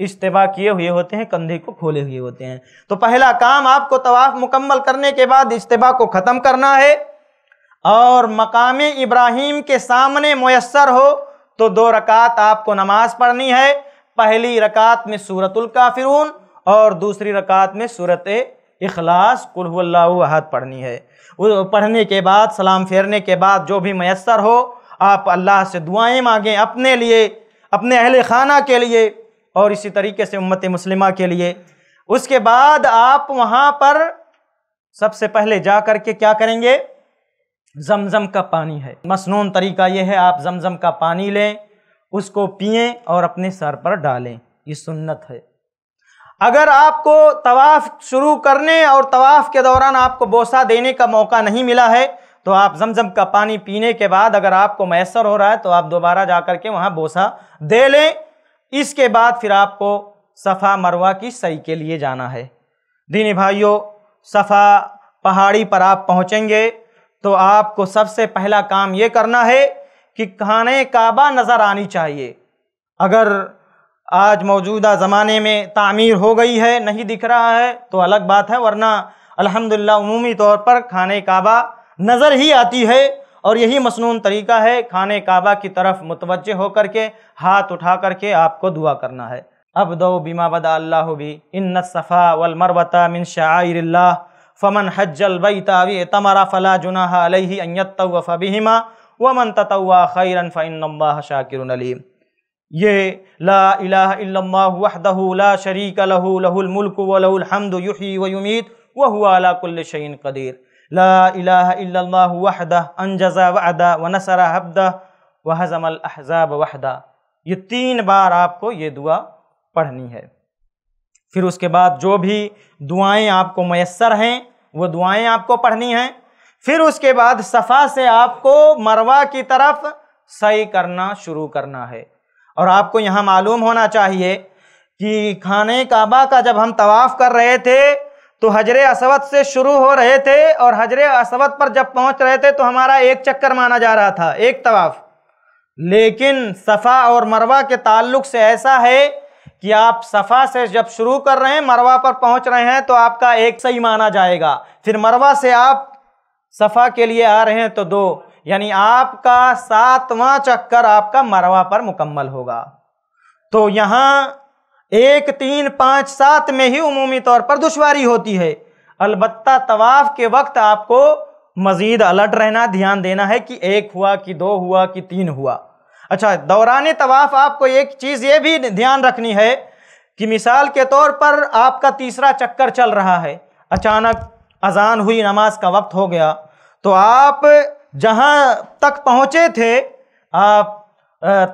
इज्तवा किए हुए होते हैं कंधे को खोले हुए होते हैं तो पहला काम आपको तवाफ़ मुकम्मल करने के बाद इज्तवा को ख़त्म करना है और मकाम इब्राहिम के सामने मैसर हो तो दो रकात आपको नमाज पढ़नी है पहली रकात में सूरतुल काफिरून और दूसरी रकात में सूरत इखलास कुल्हत पढ़नी है पढ़ने के बाद सलाम फेरने के बाद जो भी मैसर हो आप अल्लाह से दुआएं मांगें अपने लिए अपने अहल खाना के लिए और इसी तरीके से उम्मत मुस्लिमा के लिए उसके बाद आप वहाँ पर सबसे पहले जा कर के क्या करेंगे जमजम का पानी है मसनून तरीका यह है आप जमजम का पानी लें उसको पिएं और अपने सर पर डालें ये सुन्नत है अगर आपको तवाफ़ शुरू करने और तवाफ़ के दौरान आपको बोसा देने का मौका नहीं मिला है तो आप जमजम का पानी पीने के बाद अगर आपको मैसर हो रहा है तो आप दोबारा जा कर के वहाँ बोसा दे लें इसके बाद फिर आपको सफ़ा मरवा की सई के लिए जाना है दीनी भाइयों सफ़ा पहाड़ी पर आप पहुँचेंगे तो आपको सबसे पहला काम ये करना है कि खाने काबा नज़र आनी चाहिए अगर आज मौजूदा ज़माने में तामीर हो गई है नहीं दिख रहा है तो अलग बात है वरना अल्हम्दुलिल्लाह उमूमी तौर पर खाने काबा नज़र ही आती है और यही मसनून तरीका है खाने काबा की तरफ मुतवजह होकर के हाथ उठा करके आपको दुआ करना है अब दो बीमा बदा अल्लाह भी इन सफ़ा वलमरवता मिन शाइरल्ला फ़मन हज्जल बई तावी तमरा फ़ला जुना अलही अयत बिहिमा वमन ततवा खैरन फ़िन शाकिर अलीम ये ला ला शरीक लहू मुल्क व लहुल हमद युही व युमीत व हुआ अला कुल्ल शहीन कदीर ला इलाह वहदा अनजजा वहदा व नसरा हबदा व हजमल अहजाब वहदा ये तीन बार आपको ये दुआ पढ़नी है फिर उसके बाद जो भी दुआएं आपको मैसर हैं वो दुआएं आपको पढ़नी हैं फिर उसके बाद सफ़ा से आपको मरवा की तरफ सही करना शुरू करना है और आपको यहाँ मालूम होना चाहिए कि खाने काबा का जब हम तवाफ़ कर रहे थे तो हजर असवद से शुरू हो रहे थे और हजर असवद पर जब पहुँच रहे थे तो हमारा एक चक्कर माना जा रहा था एक तवाफ़ लेकिन सफ़ा और मरवा के ताल्लुक से ऐसा है कि आप सफ़ा से जब शुरू कर रहे हैं मरवा पर पहुंच रहे हैं तो आपका एक सही माना जाएगा फिर मरवा से आप सफ़ा के लिए आ रहे हैं तो दो यानी आपका सातवां चक्कर आपका मरवा पर मुकम्मल होगा तो यहां एक तीन पाँच सात में ही उमूमी तौर पर दुशारी होती है अलबत्ता तवाफ के वक्त आपको मज़ीद अलर्ट रहना ध्यान देना है कि एक हुआ कि दो हुआ कि तीन हुआ अच्छा दौरान तवाफ आपको एक चीज़ ये भी ध्यान रखनी है कि मिसाल के तौर पर आपका तीसरा चक्कर चल रहा है अचानक अजान हुई नमाज का वक्त हो गया तो आप जहाँ तक पहुँचे थे आप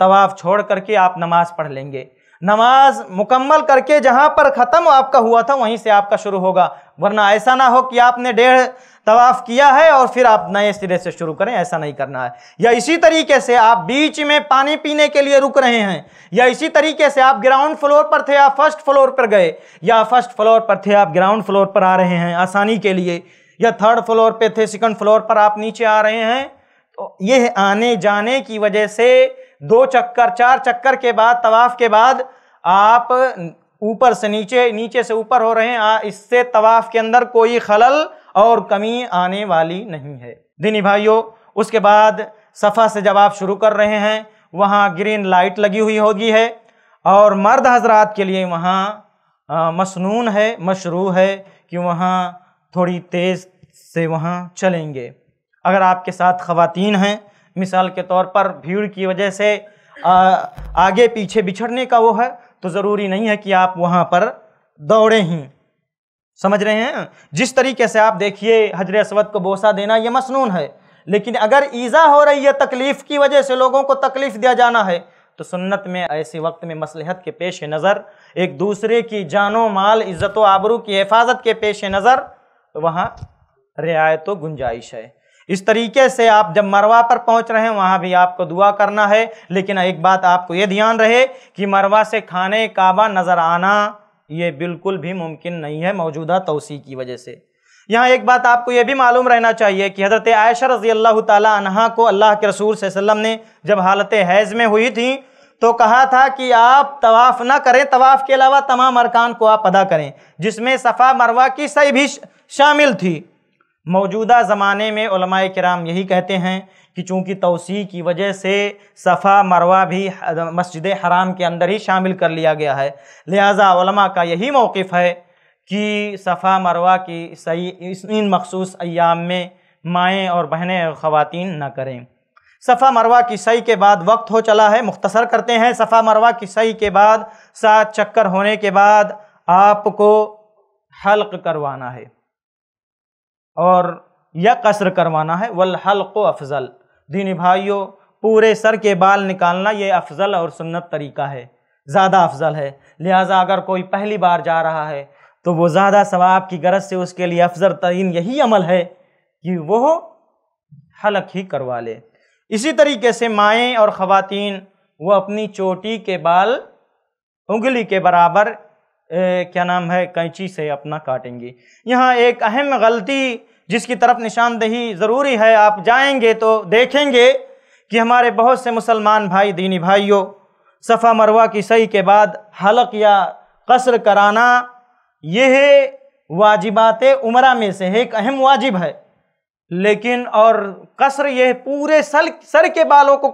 तवाफ छोड़ करके आप नमाज पढ़ लेंगे नमाज मुकम्मल करके जहाँ पर ख़त्म आपका हुआ था वहीं से आपका शुरू होगा वरना ऐसा ना हो कि आपने डेढ़ तवाफ़ किया है और फिर आप नए सिरे से शुरू करें ऐसा नहीं करना है या इसी तरीके से आप बीच में पानी पीने के लिए रुक रहे हैं या इसी तरीके से आप ग्राउंड फ्लोर पर थे या फर्स्ट फ्लोर पर गए या फर्स्ट फ्लोर पर थे आप ग्राउंड फ्लोर पर आ रहे हैं आसानी के लिए या थर्ड फ्लोर पे थे सेकंड फ्लोर पर आप नीचे आ रहे हैं तो यह आने जाने की वजह से दो चक्कर चार चक्कर के बाद तवाफ के बाद आप ऊपर से नीचे नीचे से ऊपर हो रहे हैं इससे तवाफ के अंदर कोई खलल और कमी आने वाली नहीं है दिनी भाइयों उसके बाद सफ़ा से जब आप शुरू कर रहे हैं वहाँ ग्रीन लाइट लगी हुई होगी है और मर्द हजरात के लिए वहाँ मसनून है मशरू है कि वहाँ थोड़ी तेज़ से वहाँ चलेंगे अगर आपके साथ ख़वातीन हैं मिसाल के तौर पर भीड़ की वजह से आ, आगे पीछे बिछड़ने का वो है तो ज़रूरी नहीं है कि आप वहाँ पर दौड़े ही समझ रहे हैं जिस तरीके से आप देखिए हजर असवद को बोसा देना ये मसनून है लेकिन अगर ईज़ा हो रही है तकलीफ़ की वजह से लोगों को तकलीफ़ दिया जाना है तो सुन्नत में ऐसे वक्त में मसलहत के पेश नज़र एक दूसरे की जानो माल इज़्ज़त आबरू की हिफाजत के पेश नज़र तो वहाँ रियायत तो गुंजाइश है इस तरीके से आप जब मरवा पर पहुंच रहे हैं वहां भी आपको दुआ करना है लेकिन एक बात आपको ये ध्यान रहे कि मरवा से खाने काबा नज़र आना ये बिल्कुल भी मुमकिन नहीं है मौजूदा तोसी की वजह से यहाँ एक बात आपको यह भी मालूम रहना चाहिए कि हज़रत आयशा रजी अल्लाह तहा को अल्लाह के रसूल वसम ने जब हालत हैज़ में हुई थी तो कहा था कि आप तवाफ़ ना करें तवाफ़ के अलावा तमाम अरकान को आप अदा करें जिसमें सफ़ा मरवा की सही भी शामिल थी मौजूदा ज़माने में कराम यही कहते हैं कि चूँकि तोसी की वजह से सफ़ा मरवा भी मस्जिद हराम के अंदर ही शामिल कर लिया गया है लिहाजा का यही मौक़ है कि सफ़ा मरवा की सही इन मखसूस अयाम में माएँ और बहनें और ख़वान ना करें सफ़ा मरवा की सही के बाद वक्त हो चला है मुख्तसर करते हैं सफ़ा मरवा की सही के बाद सात चक्कर होने के बाद आपको हल्क करवाना है और या कसर करवाना है वल हल्क अफजल दीनी भाइयों पूरे सर के बाल निकालना ये अफजल और सुन्नत तरीका है ज़्यादा अफजल है लिहाजा अगर कोई पहली बार जा रहा है तो वो ज़्यादा सवाब की गरज से उसके लिए अफजल तरीन यही अमल है कि वो हलक ही करवा ले इसी तरीके से माएँ और ख़वातीन वो अपनी चोटी के बाल उंगली के बराबर ए, क्या नाम है कैंची से अपना काटेंगी यहाँ एक अहम गलती जिसकी तरफ निशानदेही ज़रूरी है आप जाएंगे तो देखेंगे कि हमारे बहुत से मुसलमान भाई दीनी भाइयों सफ़ा मरवा की सही के बाद हलक या कसर कराना यह वाजिबात उमरा में से एक अहम वाजिब है लेकिन और कसर यह पूरे सर सर के बालों को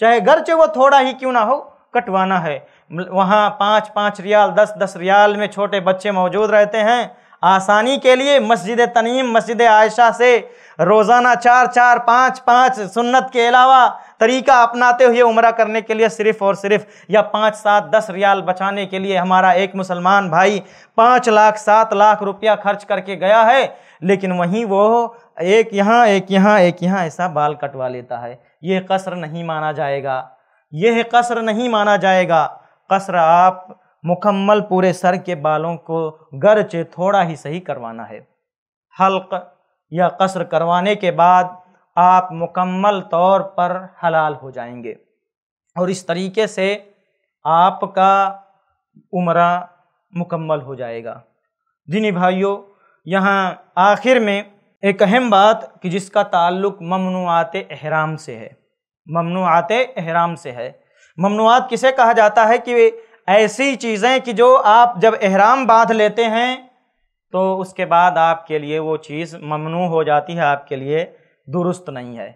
चाहे चाहे वह थोड़ा ही क्यों ना हो कटवाना है वहाँ पाँच पाँच रियाल दस दस रियाल में छोटे बच्चे मौजूद रहते हैं आसानी के लिए मस्जिद तनीम मस्जिद आयशा से रोज़ाना चार चार पाँच पाँच सुन्नत के अलावा तरीका अपनाते हुए उम्र करने के लिए सिर्फ़ और सिर्फ या पाँच सात दस रियाल बचाने के लिए हमारा एक मुसलमान भाई पाँच लाख सात लाख रुपया खर्च करके गया है लेकिन वहीं वो एक यहाँ एक यहाँ एक यहाँ ऐसा बाल कटवा लेता है यह कसर नहीं माना जाएगा यह कसर नहीं माना जाएगा कसर आप मुकम्मल पूरे सर के बालों को गर्चे थोड़ा ही सही करवाना है हल्क या कसर करवाने के बाद आप मुकम्मल तौर पर हलाल हो जाएंगे और इस तरीके से आपका उम्र मुकम्मल हो जाएगा दिनी भाइयों यहाँ आखिर में एक अहम बात कि जिसका ताल्लुक ममनुआत अहराम से है ममनुआत अहराम से है ममनुआत किसे कहा जाता है कि ऐसी चीज़ें कि जो आप जब अहराम बांध लेते हैं तो उसके बाद आपके लिए वो चीज़ ममनू हो जाती है आपके लिए दुरुस्त नहीं है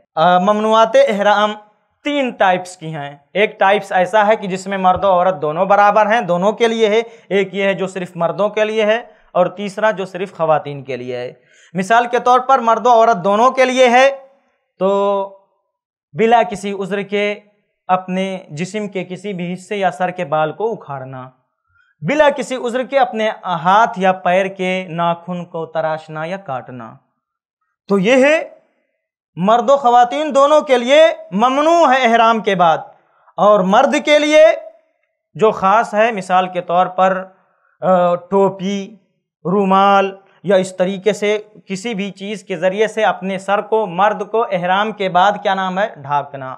ममनुआत अहराम तीन टाइप्स की हैं एक टाइप्स ऐसा है कि जिसमें मर्द और औरत दोनों बराबर हैं दोनों के लिए है एक ये है जो सिर्फ मर्दों के लिए है और तीसरा जो सिर्फ ख़वान के लिए है मिसाल के तौर पर मर्द औरत दोनों के लिए है तो बिला किसी उज्र के अपने जिस्म के किसी भी हिस्से या सर के बाल को उखाड़ना बिला किसी उज्र के अपने हाथ या पैर के नाखून को तराशना या काटना तो ये है मर्द ख़वातीन दोनों के लिए ममनू है अहराम के बाद और मर्द के लिए जो ख़ास है मिसाल के तौर पर टोपी रूमाल या इस तरीके से किसी भी चीज़ के ज़रिए से अपने सर को मर्द को एहराम के बाद क्या नाम है ढाकना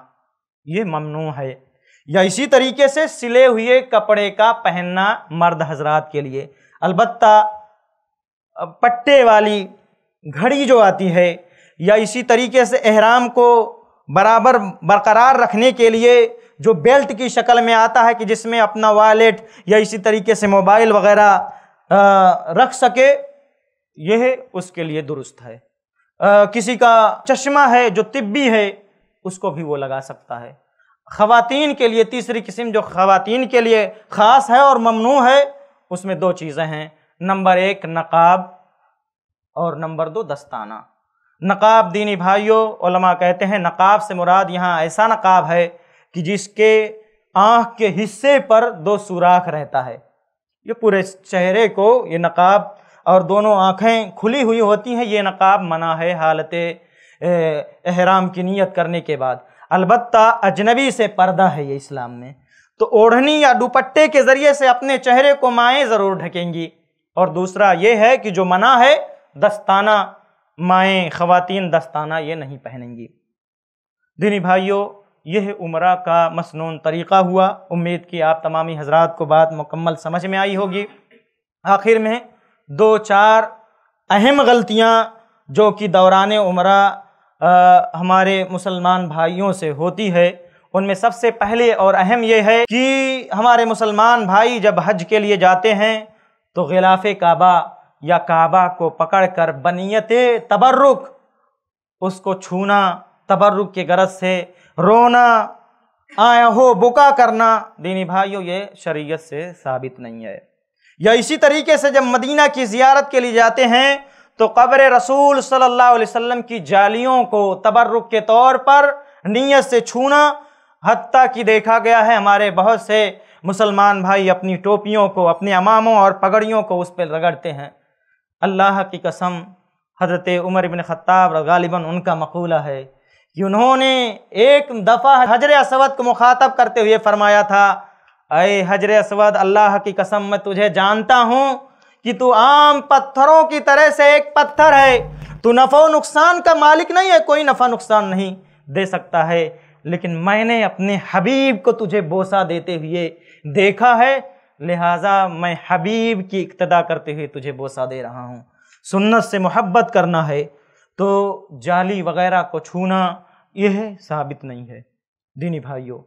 ये ममनू है या इसी तरीके से सिले हुए कपड़े का पहनना मर्द हजरात के लिए अलबत् पट्टे वाली घड़ी जो आती है या इसी तरीके से एहराम को बराबर बरकरार रखने के लिए जो बेल्ट की शक्ल में आता है कि जिसमें अपना वॉलेट या इसी तरीके से मोबाइल वगैरह रख सके यह उसके लिए दुरुस्त है आ, किसी का चश्मा है जो तिब्बी है उसको भी वो लगा सकता है ख़वातीन के लिए तीसरी किस्म जो ख़वातीन के लिए ख़ास है और ममनू है उसमें दो चीज़ें हैं नंबर एक नकाब और नंबर दो दस्ताना नकाब दीनी भाइयों ओलमा कहते हैं नकाब से मुराद यहाँ ऐसा नकाब है कि जिसके आँख के हिस्से पर दो सुराख रहता है ये पूरे चेहरे को ये नकाब और दोनों आँखें खुली हुई होती हैं ये नकाब मना है हालत एहराम की नीयत करने के बाद अलबत् अजनबी से पर्दा है ये इस्लाम में तो ओढ़नी या दुपट्टे के ज़रिए से अपने चेहरे को माएँ ज़रूर ढकेंगी और दूसरा ये है कि जो मना है दस्ताना माएँ ख़वातीन दस्ताना ये नहीं पहनेंगी दिनी भाइयों यह उम्र का मसनून तरीक़ा हुआ उम्मीद की आप तमामी हजरात को बात मुकम्मल समझ में आई होगी आखिर में दो चार अहम गलतियाँ जो कि दौरान उम्र हमारे मुसलमान भाइयों से होती है उनमें सबसे पहले और अहम यह है कि हमारे मुसलमान भाई जब हज के लिए जाते हैं तो गिलाफ़ काबा या काबा को पकड़कर बनीत तबर्रुक उसको छूना तबर्रुक के गरज से रोना आया हो बुका करना दीनी भाइयों ये शरीयत से साबित नहीं है या इसी तरीके से जब मदीना की ज़ियारत के लिए जाते हैं तो कब्र रसूल सल्लल्लाहु अलैहि वसल्लम की जालियों को तबर्रुक के तौर पर नीयत से छूना हती कि देखा गया है हमारे बहुत से मुसलमान भाई अपनी टोपियों को अपने अमामों और पगड़ियों को उस पर रगड़ते हैं अल्लाह की कसम हजरत उमर बिन ख़त्ताब गालिबा उनका मकूला है कि उन्होंने एक दफ़ा हजर असवद को मुखातब करते हुए फरमाया था अय हजर असवद अल्लाह की कसम मैं तुझे जानता हूँ कि तू आम पत्थरों की तरह से एक पत्थर है तू नफ़ो नुकसान का मालिक नहीं है कोई नफ़ा नुकसान नहीं दे सकता है लेकिन मैंने अपने हबीब को तुझे बोसा देते हुए देखा है लिहाजा मैं हबीब की इक्तदा करते हुए तुझे बोसा दे रहा हूँ सुन्नत से मोहब्बत करना है तो जाली वगैरह को छूना यह साबित नहीं है दीनी भाइयों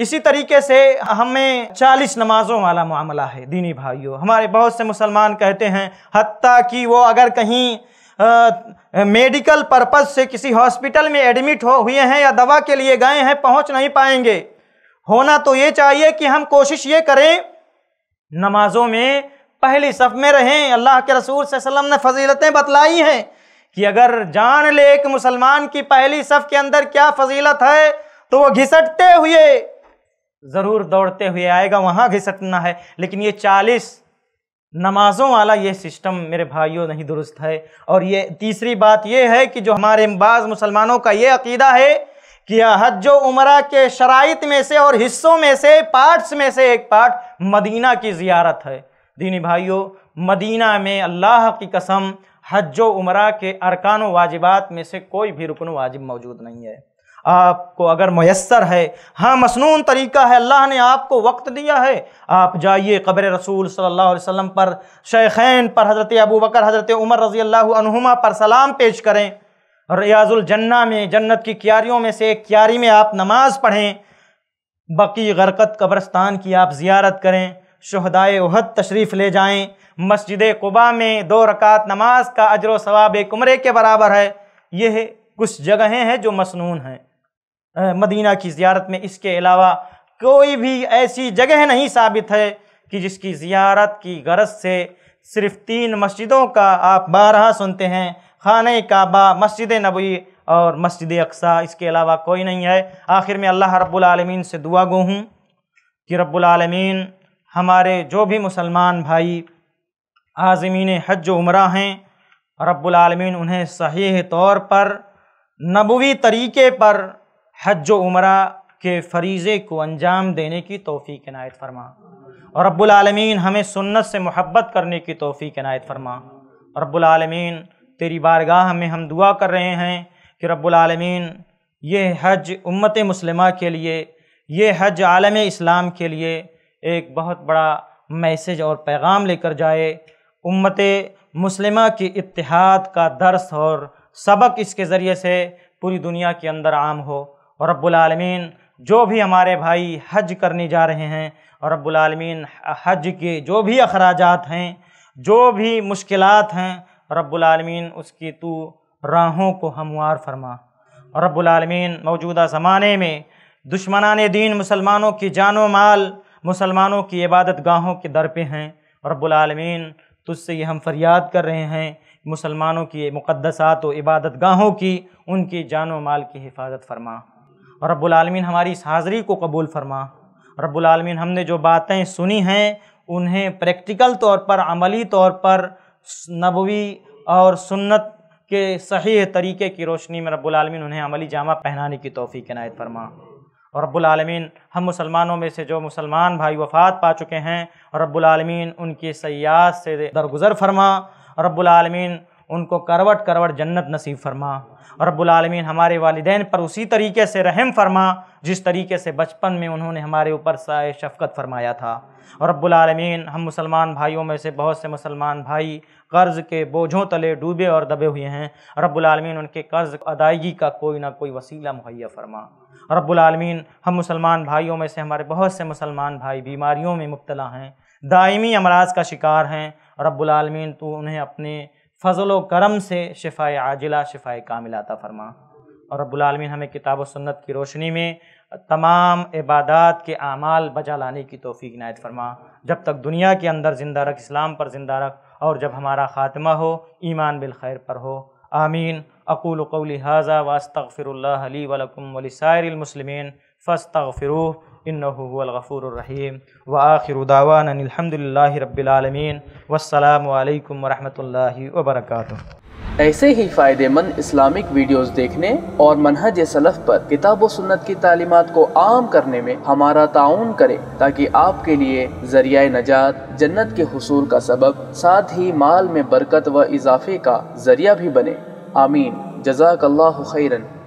इसी तरीके से हमें चालीस नमाजों वाला मामला है दीनी भाइयों हमारे बहुत से मुसलमान कहते हैं हती कि वो अगर कहीं मेडिकल पर्पज से किसी हॉस्पिटल में एडमिट हो हुए हैं या दवा के लिए गए हैं पहुंच नहीं पाएंगे होना तो ये चाहिए कि हम कोशिश ये करें नमाजों में पहली सफ में रहें अल्लाह के रसूल वसल्लम ने फजीलतें बतलाई हैं कि अगर जान ले एक मुसलमान की पहली सफ के अंदर क्या फजीलत है तो वो घिसटते हुए ज़रूर दौड़ते हुए आएगा वहाँ घिसटना है लेकिन ये चालीस नमाजों वाला ये सिस्टम मेरे भाइयों नहीं दुरुस्त है और ये तीसरी बात ये है कि जो हमारे बाज़ मुसलमानों का ये अकीदा है कि हज उमरा के शराइत में से और हिस्सों में से पार्ट्स में से एक पार्ट मदीना की जियारत है दीनी भाइयों मदीना में अल्लाह की कसम हज उमरा के अरकान वाजिबात में से कोई भी रुकन वाजिब मौजूद नहीं है आपको अगर मैसर है हाँ मसनून तरीका है अल्लाह ने आपको वक्त दिया है आप जाइए कब्र रसूल सल्लल्लाहु अलैहि वसल्लम पर शेखैन पर हज़रत अबू बकर हज़रत उमर रज़ी अल्लाहुमा पर सलाम पेश करें रियाजुलजन्ना में जन्नत की क्यारियों में से एक क्यारी में आप नमाज़ पढ़ें बकी गरकत कब्रस्तान की आप ज़ियारत करें शहदाय उहद तशरीफ़ ले जाएँ मस्जिद कुबा में दो रकात नमाज का अजर सवाब एक के बराबर है यह कुछ जगहें हैं जो मसनून हैं मदीना की ज़ियारत में इसके अलावा कोई भी ऐसी जगह नहीं साबित है कि जिसकी ज़ियारत की गरज से सिर्फ तीन मस्जिदों का आप बारह सुनते हैं खान काबा मस्जिद नबी और मस्जिद अक्सा इसके अलावा कोई नहीं है आखिर में अल्लाह रब्लमीन से दुआ गो हूँ कि रब्लमीन हमारे जो भी मुसलमान भाई आज़मीन हज उम्र हैं रब्लमीन उन्हें सही तौर पर नबवी तरीके पर हज उमरा के फरीज़े को अंजाम देने की तोफ़ी कनायत फरमा और रब्बुलमीन हमें सुन्नत से मोहब्बत करने की तोफ़ी कनायत फरमा रब्बुलमीन तेरी बारगाह में हम दुआ कर रहे हैं कि रबालमीन ये हज उम्मत मुसलमा के लिए ये हज आलम इस्लाम के लिए एक बहुत बड़ा मैसेज और पैगाम लेकर जाए उम्मत मुसलमा के इतिहाद का दर्स और सबक इसके ज़रिए से पूरी दुनिया के अंदर आम हो और रब्बुलमीन जो भी हमारे भाई हज करने जा रहे हैं और रब्बुलमीन हज के जो भी अखराज हैं जो भी मुश्किल हैं रब्बुलमीन उसकी तू राहों को हमवार फरमा और रब्बुलमीन मौजूदा ज़माने में दुश्मनान दीन मुसलमानों की जानो माल मुसलमानों की इबादत गाहों के दर पे हैं और रब्बुलमीन तुझसे ये हम फरियाद कर रहे हैं मुसलमानों की मुक़दसात व इबादत गाहों की उनकी जानो माल की हिफाजत फरमा और रब्बुलमीन हमारी इस हाज़री को कबूल फरमा रबालमीन हमने जो बातें सुनी हैं उन्हें प्रैक्टिकल तौर पर अमली तौर पर नबवी और सुन्नत के सही तरीके की रोशनी में रबालमीन उन्हें अमली जामा पहनाने की तोफ़ी नायत फरमा और रब्बुलमीन हम मुसलमानों में से जो मुसलमान भाई वफात पा चुके हैं और रब्बुलमीन उनकी सयाद से दरगुजर फरमा रब्बुलमीन उनको करवट करवट जन्नत नसीब फरमा रब्लमीन हमारे वालदेन पर उसी तरीके से रहम फरमा जिस तरीके से बचपन में उन्होंने हमारे ऊपर साय शफकत फरमाया था और रब्लमीन हम मुसलमान भाइयों में से बहुत से मुसलमान भाई कर्ज़ के बोझों तले डूबे और दबे हुए हैं रब्लमीन उनके कर्ज़ अदायगी का कोई ना कोई वसीला मुहैया फरमा रब्लमीन हम मुसलमान भाइयों में से हमारे बहुत से मुसलमान भाई बीमारियों में मुबतला हैं दायमी अमराज का शिकार हैं रब्लमीन तो उन्हें अपने फजल करम से शिफाए आजिला शिफाए कामिलाता फरमा और रबालमीन हमें किताब सन्नत की रोशनी में तमाम इबादत के अमाल बजा लाने की तोफ़ी नायत फरमा जब तक दुनिया के अंदर ज़िंदा रख इस्लाम पर ज़िंदा रख और जब हमारा ख़ात्मा हो ईमान बिलखैर पर हो आमीन अकूल कौली हाजा वलकुम वलकम फस्त फ़िरू इन्नफ़ूररहीम व आखिर उदावान अलहमदिल्ला रबालमीन वसलम वरहि वबरक ऐसे ही फ़ायदेमंद इस्लामिक वीडियोस देखने और मनहज सलफ़ पर किताब सुन्नत की तालीमत को आम करने में हमारा ताउन करें ताकि आपके लिए जरिया नजात जन्नत के हसूल का सबब साथ ही माल में बरकत व इजाफे का जरिया भी बने आमीन जजाक खैरन